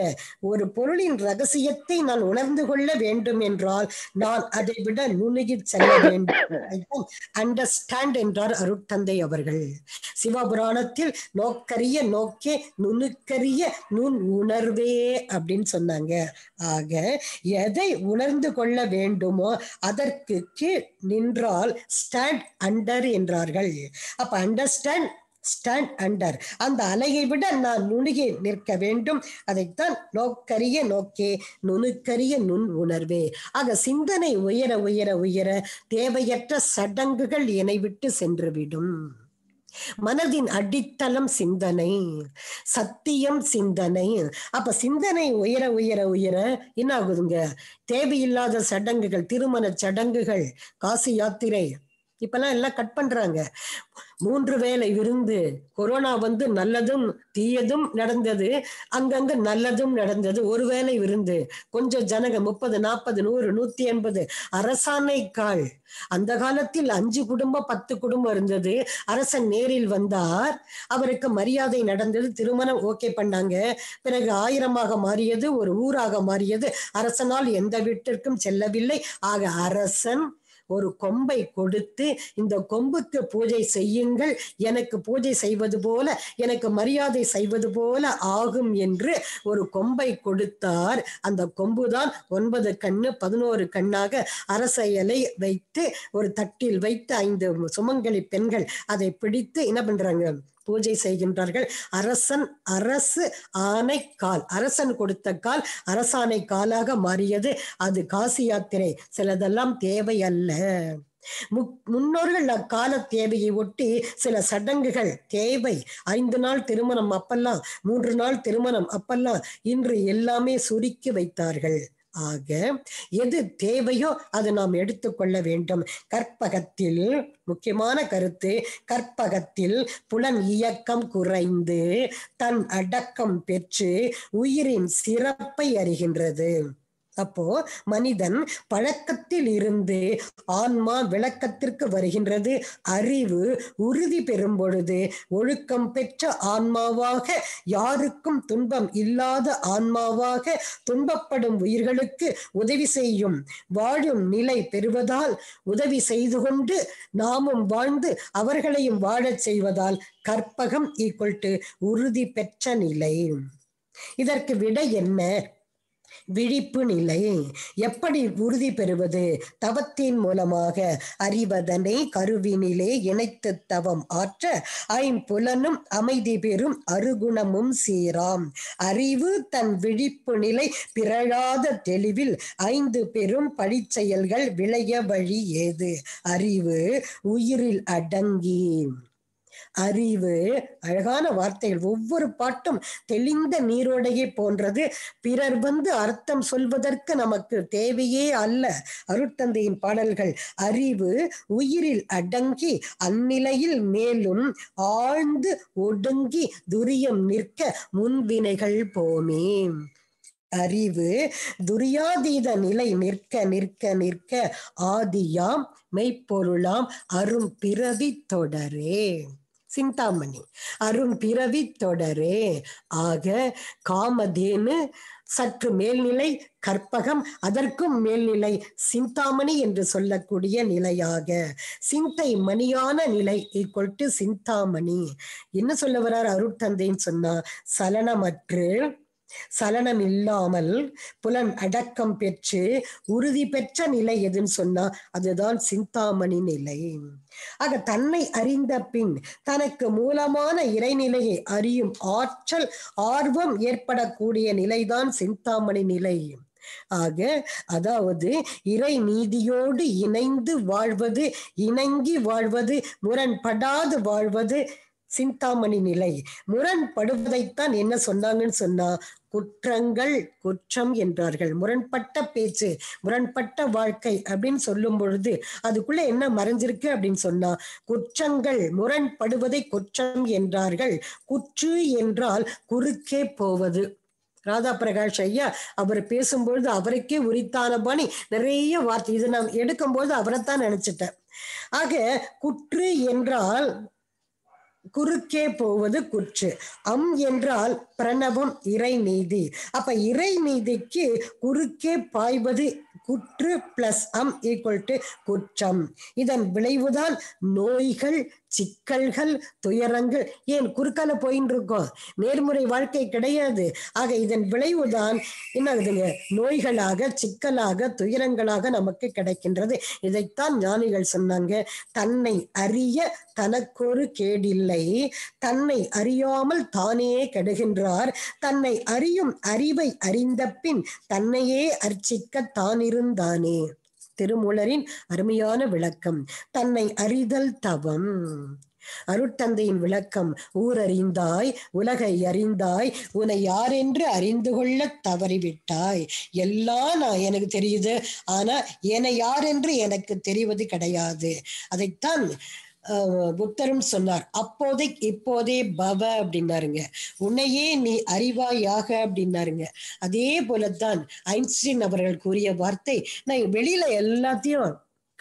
ஒரு பொருளின் ரகசியத்தை நான் உணர்ந்து கொள்ள வேண்டும் என்றால் நான் அதை விட நுணுகி செல்ல வேண்டும் அண்டர்ஸ்டாண்ட் என்றார் அருட்தந்தை அவர்கள் சிவபுராணத்தில் நோக்கரிய நோக்கே நுணுக்கரிய நுண் உணர்வே அப்படின்னு சொன்னாங்க ஆக எதை உணர்ந்து கொள்ள வேண்டுமோ அதற்கு கீழ் நின்றால் ஸ்டாண்ட் அண்டர் என்றார்கள் அப்ப அண்டர்ஸ்டாண்ட் ஸ்டாண்ட் அண்டர் அந்த அலையை விட நான் நுணுகி நிற்க வேண்டும் அதைத்தான் நோக்கரிய நோக்கே நுணுக்கரிய நுண் உணர்வே ஆக சிந்தனை உயர உயர உயர தேவையற்ற சடங்குகள் என்னை விட்டு சென்றுவிடும் மனதின் அடித்தளம் சிந்தனை சத்தியம் சிந்தனை அப்ப சிந்தனை உயர உயர உயர என்ன ஆகுதுங்க தேவையில்லாத சடங்குகள் திருமண சடங்குகள் காசி யாத்திரை இப்பெல்லாம் எல்லாம் கட் பண்றாங்க மூன்று வேலை விருந்து கொரோனா வந்து நல்லதும் தீயதும் நடந்தது அங்கங்க நல்லதும் நடந்தது ஒரு வேலை விருந்து கொஞ்சம் ஜனக முப்பது நாற்பது நூறு நூத்தி எண்பது அரசாணை கால் அந்த காலத்தில் அஞ்சு குடும்பம் பத்து குடும்பம் இருந்தது அரசன் நேரில் வந்தார் அவருக்கு மரியாதை நடந்தது திருமணம் ஓகே பண்ணாங்க பிறகு ஆயிரமாக மாறியது ஒரு ஊராக மாறியது அரசனால் எந்த வீட்டிற்கும் செல்லவில்லை ஆக அரசன் ஒரு கொம்பை கொடுத்து இந்த கொம்புக்கு பூஜை செய்யுங்கள் எனக்கு பூஜை செய்வது போல எனக்கு மரியாதை செய்வது போல ஆகும் என்று ஒரு கொம்பை கொடுத்தார் அந்த கொம்பு தான் ஒன்பது கண்ணு பதினோரு கண்ணாக அரசையலை வைத்து ஒரு தட்டில் வைத்து ஐந்து சுமங்கலி பெண்கள் அதை பிடித்து என்ன பண்றாங்க பூஜை செய்கின்றார்கள் அரசன் அரசு ஆணை கால் அரசன் கொடுத்த கால் அரசாணை காலாக மாறியது அது காசி யாத்திரை சிலதெல்லாம் தேவை அல்ல முன்னோர்கள் அக்கால தேவையை ஒட்டி சில சடங்குகள் தேவை ஐந்து நாள் திருமணம் அப்பெல்லாம் மூன்று நாள் திருமணம் அப்பெல்லாம் இன்று எல்லாமே சுருக்கி வைத்தார்கள் ஆக எது தேவையோ அது நாம் எடுத்துக்கொள்ள வேண்டும் கற்பகத்தில் முக்கியமான கருத்து கற்பகத்தில் புலன் இயக்கம் குறைந்து தன் அடக்கம் பெற்று உயிரின் சிறப்பை அறிகின்றது அப்போ மனிதன் பழக்கத்தில் இருந்து ஆன்மா விளக்கத்திற்கு வருகின்றது அறிவு உறுதி பெறும் பொழுது ஒழுக்கம் பெற்ற ஆன்மாவாக யாருக்கும் துன்பம் இல்லாத ஆன்மாவாக துன்பப்படும் உயிர்களுக்கு உதவி செய்யும் வாழும் நிலை பெறுவதால் உதவி செய்து கொண்டு நாமும் வாழ்ந்து அவர்களையும் வாழச் செய்வதால் கற்பகம் ஈக்குவல் டு உறுதி பெற்ற நிலை இதற்கு விடை என்ன விழிப்பு நிலை எப்படி உறுதி பெறுவது தவத்தின் மூலமாக அறிவதனை கருவினிலே இணைத்து தவம் ஆற்ற ஐம்புலனும் அமைதி பெறும் அருகுணமும் சீராம் அறிவு தன் விழிப்பு நிலை பிறழாத தெளிவில் ஐந்து பெரும் பழிச்செயல்கள் விளைய வழி ஏது அறிவு உயிரில் அடங்கி அறிவு அழகான வார்த்தைகள் ஒவ்வொரு பாட்டும் தெளிந்த நீரோடையை போன்றது பிறர் வந்து அர்த்தம் சொல்வதற்கு நமக்கு தேவையே அல்ல அருட்தந்தையின் பாடல்கள் அறிவு உயிரில் அடங்கி அந்நிலையில் மேலும் ஆழ்ந்து ஒடுங்கி துரியம் நிற்க முன்வினைகள் போமே அறிவு துரியாதீத நிலை நிற்க நிற்க நிற்க ஆதியாம் மெய்ப்பொருளாம் அரும் பிறவி தொடரே சிந்தாமணி அரும் பிறவி தொடரே ஆக காமதேனு சற்று மேல்நிலை கற்பகம் அதற்கும் மேல்நிலை சிந்தாமணி என்று சொல்லக்கூடிய நிலையாக சிந்தை மணியான நிலை ஈக்குவல் டு சிந்தாமணி என்ன சொல்ல வர்றார் அருட்தந்தைன்னு சொன்னா சலனமற்று சலனம் இல்லாமல் புலன் அடக்கம் பெற்று உறுதி பெற்ற நிலை எதுன்னு சொன்னா அதுதான் சிந்தாமணி நிலை ஆக தன்னை அறிந்த பின் தனக்கு மூலமான இறைநிலையை அறியும் ஆற்றல் ஆர்வம் ஏற்படக்கூடிய நிலைதான் சிந்தாமணி நிலை ஆக அதாவது இறை நீதியோடு இணைந்து வாழ்வது இணங்கி வாழ்வது முரண்படாது வாழ்வது சிந்தாமணி நிலை முரண்படுவதைத்தான் என்ன சொன்னாங்கன்னு சொன்னா குற்றங்கள் குற்றம் என்றார்கள் முரண்பட்ட பேச்சு முரண்பட்ட வாழ்க்கை அப்படின்னு சொல்லும் பொழுது அதுக்குள்ள என்ன மறைஞ்சிருக்கு அப்படின்னு சொன்னா குற்றங்கள் முரண்படுவதை குற்றம் என்றார்கள் குற்று என்றால் குறுக்கே போவது ராதா பிரகாஷ் ஐயா அவர் பேசும்பொழுது அவருக்கே உரித்தான பணி நிறைய வார்த்தை இது நான் எடுக்கும்போது அவரைத்தான் நினைச்சிட்டேன் ஆக குற்று என்றால் குறுக்கே போவது குற்று அம் என்றால் பிரணவம் இறை நீதி அப்ப இறை நீதிக்கு குறுக்கே பாய்வது குற்று பிளஸ் அம் ஈக்குவல் டு குற்றம் இதன் விளைவுதான் நோய்கள் சிக்கல்கள் துயரங்கள் ஏன் குறுக்கால போயின்னு இருக்கோம் நேர்முறை வாழ்க்கை கிடையாது ஆக இதன் விளைவுதான் என்னாகுதுங்க நோய்களாக சிக்கலாக துயரங்களாக நமக்கு கிடைக்கின்றது இதைத்தான் ஞானிகள் சொன்னாங்க தன்னை அறிய தனக்கொரு கேடில்லை தன்னை அறியாமல் தானே கெடுகின்றார் தன்னை அறியும் அறிவை அறிந்த பின் தன்னையே அர்ச்சிக்க தானிருந்தானே திருமூலரின் அருமையான விளக்கம் தன்னை அறிதல் தவம் அருட்தந்தையின் விளக்கம் ஊர் அறிந்தாய் உலகை அறிந்தாய் உன்னை யாரென்று அறிந்து கொள்ள தவறிவிட்டாய் எல்லாம் நான் எனக்கு தெரியுது ஆனா என்னை யாரென்று எனக்கு தெரிவது கிடையாது அதைத்தான் புத்தரும் சொன்னார் அப்போதை இப்போதே பவ அப்படின்னாருங்க உன்னையே நீ அறிவாயாக அப்படின்னாருங்க அதே போலத்தான் ஐன்ஸ்டீன் அவர்கள் கூறிய வார்த்தை நான் வெளியில எல்லாத்தையும்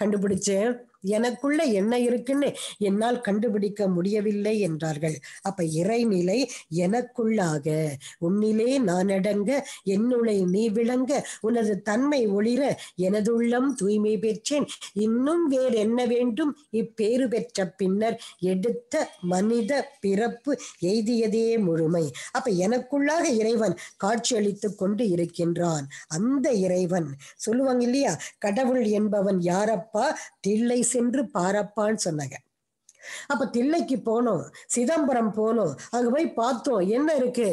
கண்டுபிடிச்சேன் எனக்குள்ள என்ன இருக்குன்னு என்னால் கண்டுபிடிக்க முடியவில்லை என்றார்கள் அப்ப இறைநிலை எனக்குள்ளாக உன்னிலே நான் அடங்க என்னுளை நீ விளங்க உனது தன்மை ஒளிர எனதுள்ளம் தூய்மை பெற்றேன் இன்னும் வேறு என்ன வேண்டும் இப்பேறு பெற்ற பின்னர் எடுத்த மனித பிறப்பு எய்தியதே முழுமை அப்ப எனக்குள்ளாக இறைவன் காட்சியளித்து கொண்டு இருக்கின்றான் அந்த இறைவன் சொல்லுவாங்க இல்லையா கடவுள் என்பவன் யாரப்பா தில்லை சென்று பாரப்பான்னு சொன்னாங்க அப்ப தில்லைக்கு போனோம் சிதம்பரம் போனோம் அங்க போய் பார்த்தோம் என்ன இருக்கு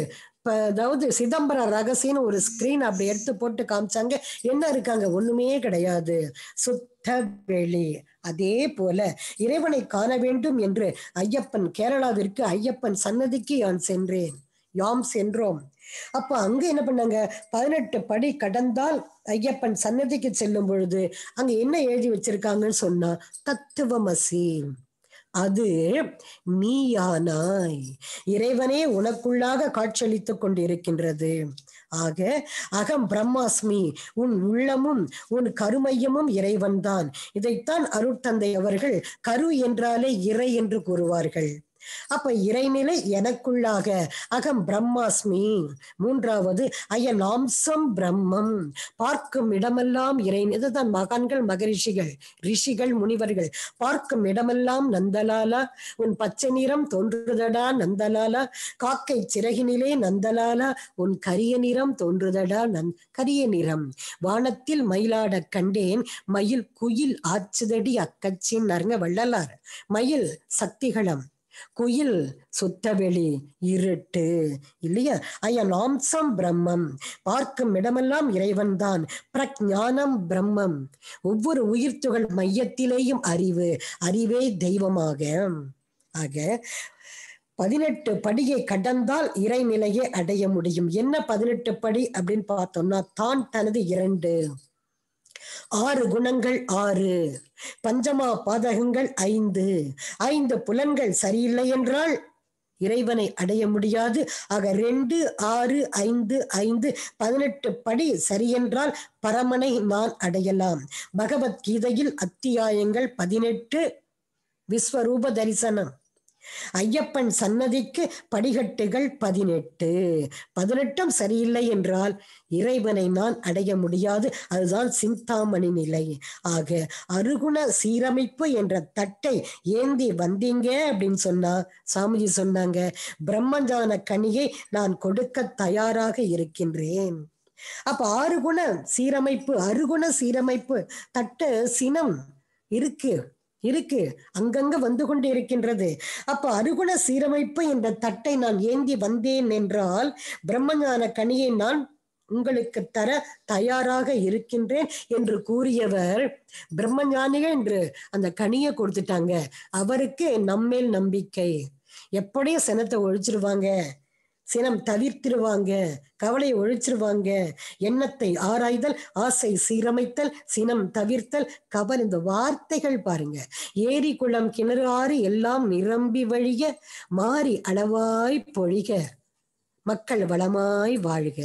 அதாவது சிதம்பர ரகசியம்னு ஒரு ஸ்கிரீன் அப்படி எடுத்து போட்டு காமிச்சாங்க என்ன இருக்காங்க ஒண்ணுமே கிடையாது சுத்த வெளி அதே போல இறைவனை காண வேண்டும் என்று ஐயப்பன் கேரளாவிற்கு ஐயப்பன் சன்னதிக்கு யான் சென்றேன் யாம் சென்றோம் அப்ப அங்க என்ன பண்ணாங்க பதினெட்டு படி கடந்தால் ஐயப்பன் சன்னதிக்கு செல்லும் பொழுது அங்க என்ன எழுதி வச்சிருக்காங்கன்னு சொன்னா தத்துவமசி அது நீயானாய் இறைவனே உனக்குள்ளாக காட்சியளித்துக் கொண்டிருக்கின்றது ஆக அகம் பிரம்மாஸ்மி உன் உள்ளமும் உன் கருமையமும் இறைவன்தான் இதைத்தான் அருட்தந்தை அவர்கள் கரு என்றாலே இறை என்று கூறுவார்கள் அப்ப இறைநிலை எனக்குள்ளாக அகம் பிரம்மாஸ்மி மூன்றாவது அயன் ஆம்சம் பிரம்மம் பார்க்கும் இடமெல்லாம் இறை இதுதான் மகான்கள் மகரிஷிகள் ரிஷிகள் முனிவர்கள் பார்க்கும் இடமெல்லாம் நந்தலாலா உன் பச்சை நிறம் தோன்றுதடா நந்தலாலா காக்கை சிறகினிலே நந்தலாலா உன் கரிய நிறம் தோன்றுதடா நன் கரிய நிறம் வானத்தில் மயிலாட கண்டேன் மயில் குயில் ஆச்சுதடி அக்கச்சின் நறுங்க வள்ளலார் மயில் சக்திகளம் குயில் சுத்தவெளி இருட்டு இல்லையா ஐயா நாம்சம் பிரம்மம் பார்க்கும் இடமெல்லாம் இறைவன்தான் பிரஜானம் பிரம்மம் ஒவ்வொரு உயிர் துகள் மையத்திலேயும் அறிவு அறிவே தெய்வமாக ஆக பதினெட்டு படியை கடந்தால் இறைநிலையை அடைய முடியும் என்ன பதினெட்டு படி அப்படின்னு பார்த்தோம்னா தான் தனது இரண்டு ஆறு குணங்கள் ஆறு பஞ்சமா பாதகங்கள் ஐந்து ஐந்து புலன்கள் சரியில்லை என்றால் இறைவனை அடைய முடியாது ஆக ரெண்டு ஆறு ஐந்து ஐந்து பதினெட்டு படி சரியென்றால் பரமனை நான் அடையலாம் பகவத்கீதையில் அத்தியாயங்கள் பதினெட்டு விஸ்வரூப தரிசனம் ஐயப்பன் சன்னதிக்கு படிகட்டுகள் பதினெட்டு பதினெட்டும் சரியில்லை என்றால் இறைவனை நான் அடைய முடியாது அதுதான் சிந்தாமணி நிலை ஆக அருகுண சீரமைப்பு என்ற தட்டை ஏந்தி வந்தீங்க அப்படின்னு சொன்னா சாமிஜி சொன்னாங்க பிரம்மஞ்சான கனியை நான் கொடுக்க தயாராக இருக்கின்றேன் அப்ப ஆறுகுண சீரமைப்பு அறுகுண சீரமைப்பு தட்டு சினம் இருக்கு இருக்கு அங்கங்க வந்து கொண்டு இருக்கின்றது அப்ப அருகுண சீரமைப்பு என்ற தட்டை நான் ஏந்தி வந்தேன் என்றால் பிரம்மஞான கனியை நான் உங்களுக்கு தர தயாராக இருக்கின்றேன் என்று கூறியவர் பிரம்மஞானிகள் என்று அந்த கனியை கொடுத்துட்டாங்க அவருக்கு நம்மேல் நம்பிக்கை எப்படியும் சனத்தை ஒழிச்சிருவாங்க சினம் தவிர்த்திருவாங்க கவலை ஒழிச்சிருவாங்க எண்ணத்தை ஆராய்தல் ஆசை சீரமைத்தல் சினம் தவிர்த்தல் கவல் இந்த வார்த்தைகள் பாருங்க ஏரி குளம் கிணறு ஆறு எல்லாம் நிரம்பி வழிய மாறி அளவாய் பொழிக மக்கள் வளமாய் வாழ்க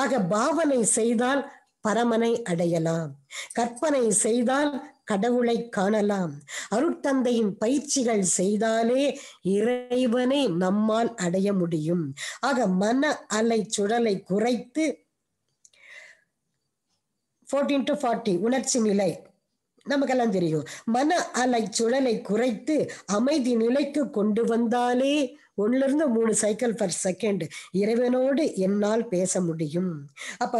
ஆக பாவனை செய்தால் பரமனை அடையலாம் கற்பனை செய்தால் கடவுளை காணலாம் அருட்தந்தையின் பயிற்சிகள் செய்தாலே இறைவனை நம்மால் அடைய முடியும் ஆக மன அலை சுழலை குறைத்து ஃபோர்டீன் டு ஃபார்ட்டி உணர்ச்சி நிலை நமக்கெல்லாம் தெரியும் மன அலை சுழலை குறைத்து அமைதி நிலைக்கு கொண்டு வந்தாலே இருந்து மூணு சைக்கிள் பர் செகண்ட் இறைவனோடு என்னால் பேச முடியும் அப்ப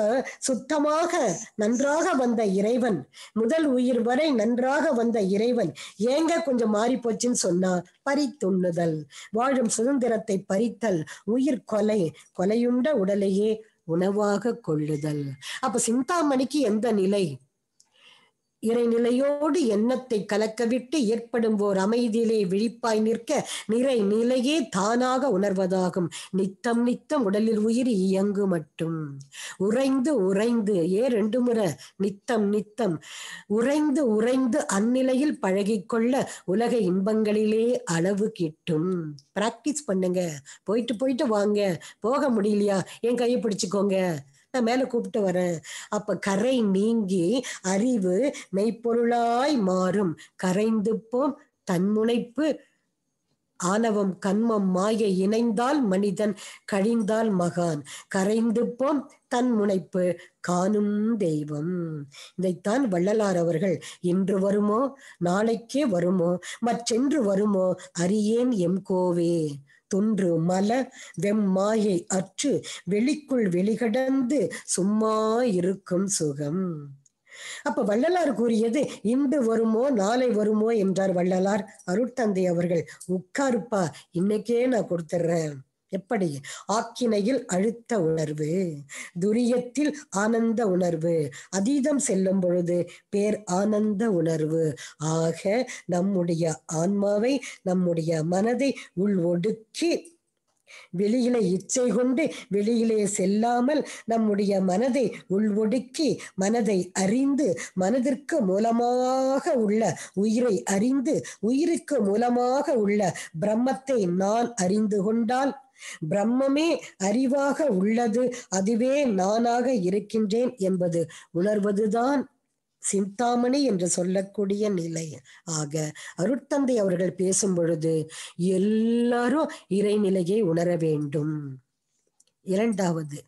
சுத்தமாக நன்றாக வந்த இறைவன் முதல் உயிர் வரை நன்றாக வந்த இறைவன் ஏங்க கொஞ்சம் மாறி போச்சுன்னு சொன்னா பறித்துண்ணுதல் வாழும் சுதந்திரத்தை பறித்தல் உயிர் கொலை கொலையுண்ட உடலையே உணவாக கொள்ளுதல் அப்ப சிந்தாமணிக்கு எந்த நிலை இறைநிலையோடு எண்ணத்தை கலக்கவிட்டு ஏற்படும் ஓர் அமைதியிலே விழிப்பாய் நிற்க நிறை நிலையே தானாக உணர்வதாகும் நித்தம் நித்தம் உடலில் உயிர் இயங்கு மட்டும் உறைந்து உறைந்து ஏ ரெண்டு முறை நித்தம் நித்தம் உறைந்து உறைந்து அந்நிலையில் பழகிக்கொள்ள உலக இன்பங்களிலே அளவு கிட்டும் பிராக்டிஸ் பண்ணுங்க போயிட்டு போயிட்டு வாங்க போக முடியலையா என் கையை பிடிச்சுக்கோங்க மேல கூப்பிட்டு வரேன் அப்ப கரை நீங்கி அறிவு மெய்ப்பொருளாய் மாறும் கரைந்து போம் தன்முனைப்பு ஆணவம் கண்மம் மாய இணைந்தால் மனிதன் கழிந்தால் மகான் கரைந்துப்போம் தன் முனைப்பு காணும் தெய்வம் இதைத்தான் வள்ளலார் அவர்கள் இன்று வருமோ நாளைக்கே வருமோ மற்றென்று வருமோ அறியேன் எம் கோவே துன்று மல வெம்மாயை அற்று வெளிக்குள் வெளிகடந்து சும்மா இருக்கும் சுகம் அப்ப வள்ளலார் கூறியது இன்று வருமோ நாளை வருமோ என்றார் வள்ளலார் அருட்தந்தை அவர்கள் உட்காருப்பா இன்னைக்கே நான் கொடுத்துட்றேன் எப்படி ஆக்கினையில் அழுத்த உணர்வு துரியத்தில் ஆனந்த உணர்வு அதீதம் செல்லும் பொழுது பேர் ஆனந்த உணர்வு ஆக நம்முடைய ஆன்மாவை நம்முடைய மனதை உள் ஒடுக்கி வெளியிலே இச்சை கொண்டு வெளியிலே செல்லாமல் நம்முடைய மனதை உள்வொடுக்கி மனதை அறிந்து மனதிற்கு மூலமாக உள்ள உயிரை அறிந்து உயிருக்கு மூலமாக உள்ள பிரம்மத்தை நான் அறிந்து கொண்டால் பிரம்மமே அறிவாக உள்ளது அதுவே நானாக இருக்கின்றேன் என்பது உணர்வதுதான் சிந்தாமணி என்று சொல்லக்கூடிய நிலை ஆக அருட்தந்தை அவர்கள் பேசும் பொழுது எல்லாரும் இறைநிலையை உணர வேண்டும் இரண்டாவது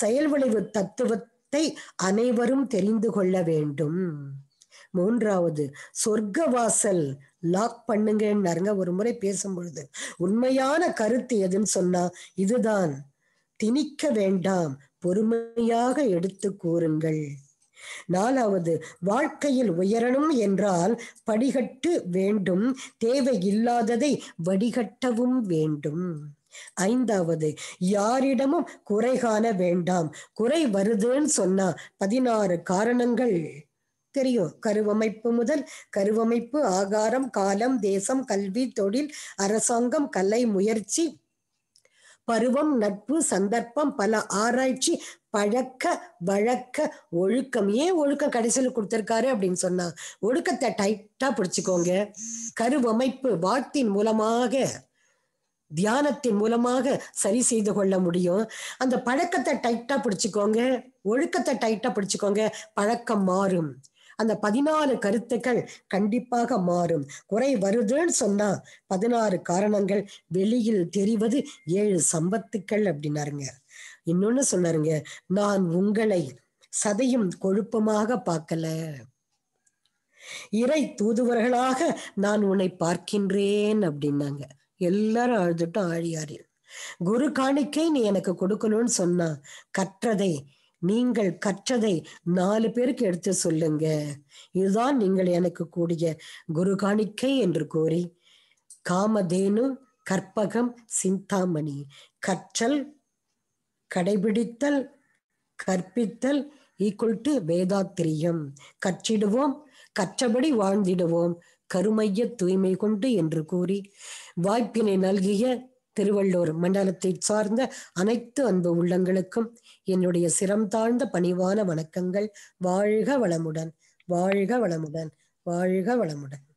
செயல் விளைவு தத்துவத்தை அனைவரும் தெரிந்து கொள்ள வேண்டும் மூன்றாவது சொர்க்க வாசல் லாக் பண்ணுங்கன்னாருங்க ஒரு முறை பேசும்பொழுது உண்மையான கருத்து எதுன்னு சொன்னா இதுதான் திணிக்க வேண்டாம் பொறுமையாக எடுத்து கூறுங்கள் நாலாவது வாழ்க்கையில் உயரணும் என்றால் படிகட்டு வேண்டும் தேவை இல்லாததை வடிகட்டவும் வேண்டும் ஐந்தாவது யாரிடமும் குறை காண வேண்டாம் குறை வருதுன்னு சொன்னா பதினாறு காரணங்கள் தெரியும் கருவமைப்பு முதல் கருவமைப்பு ஆகாரம் காலம் தேசம் கல்வி தொழில் அரசாங்கம் கலை முயற்சி பருவம் நட்பு சந்தர்ப்பம் பல ஆராய்ச்சி பழக்க வழக்க ஒழுக்கம் ஏன் ஒழுக்கம் கடைசியில் கொடுத்திருக்காரு அப்படின்னு சொன்னா ஒழுக்கத்தை டைட்டா பிடிச்சுக்கோங்க கருவமைப்பு வாக்கின் மூலமாக தியானத்தின் மூலமாக சரி செய்து கொள்ள முடியும் அந்த பழக்கத்தை டைட்டா பிடிச்சுக்கோங்க ஒழுக்கத்தை டைட்டா பிடிச்சுக்கோங்க பழக்கம் மாறும் அந்த பதினாலு கருத்துக்கள் கண்டிப்பாக மாறும் குறை வருதுன்னு சொன்னா பதினாறு காரணங்கள் வெளியில் தெரிவது ஏழு சம்பத்துக்கள் அப்படின்னாருங்க இன்னொன்னு சொன்னாருங்க நான் உங்களை சதையும் கொழுப்பமாக பார்க்கல இறை தூதுவர்களாக நான் உன்னை பார்க்கின்றேன் அப்படின்னாங்க எல்லாரும் அழுதுட்டும் ஆழியாரில் குரு காணிக்கை நீ எனக்கு கொடுக்கணும்னு சொன்னா கற்றதை நீங்கள் கற்றதை நாலு பேருக்கு எடுத்து சொல்லுங்க இதுதான் நீங்கள் எனக்கு கூடிய குரு காணிக்கை என்று கூறி காமதேனு கற்பகம் சிந்தாமணி கற்றல் கடைபிடித்தல் கற்பித்தல் ஈக்குவல் டு வேதாத்திரியம் கற்றிடுவோம் கற்றபடி வாழ்ந்திடுவோம் கருமைய தூய்மை கொண்டு என்று கூறி வாய்ப்பினை நல்கிய திருவள்ளூர் மண்டலத்தை சார்ந்த அனைத்து அன்பு உள்ளங்களுக்கும் என்னுடைய சிரம் தாழ்ந்த பணிவான வணக்கங்கள் வாழ்க வளமுடன் வாழ்க வளமுடன் வாழ்க வளமுடன்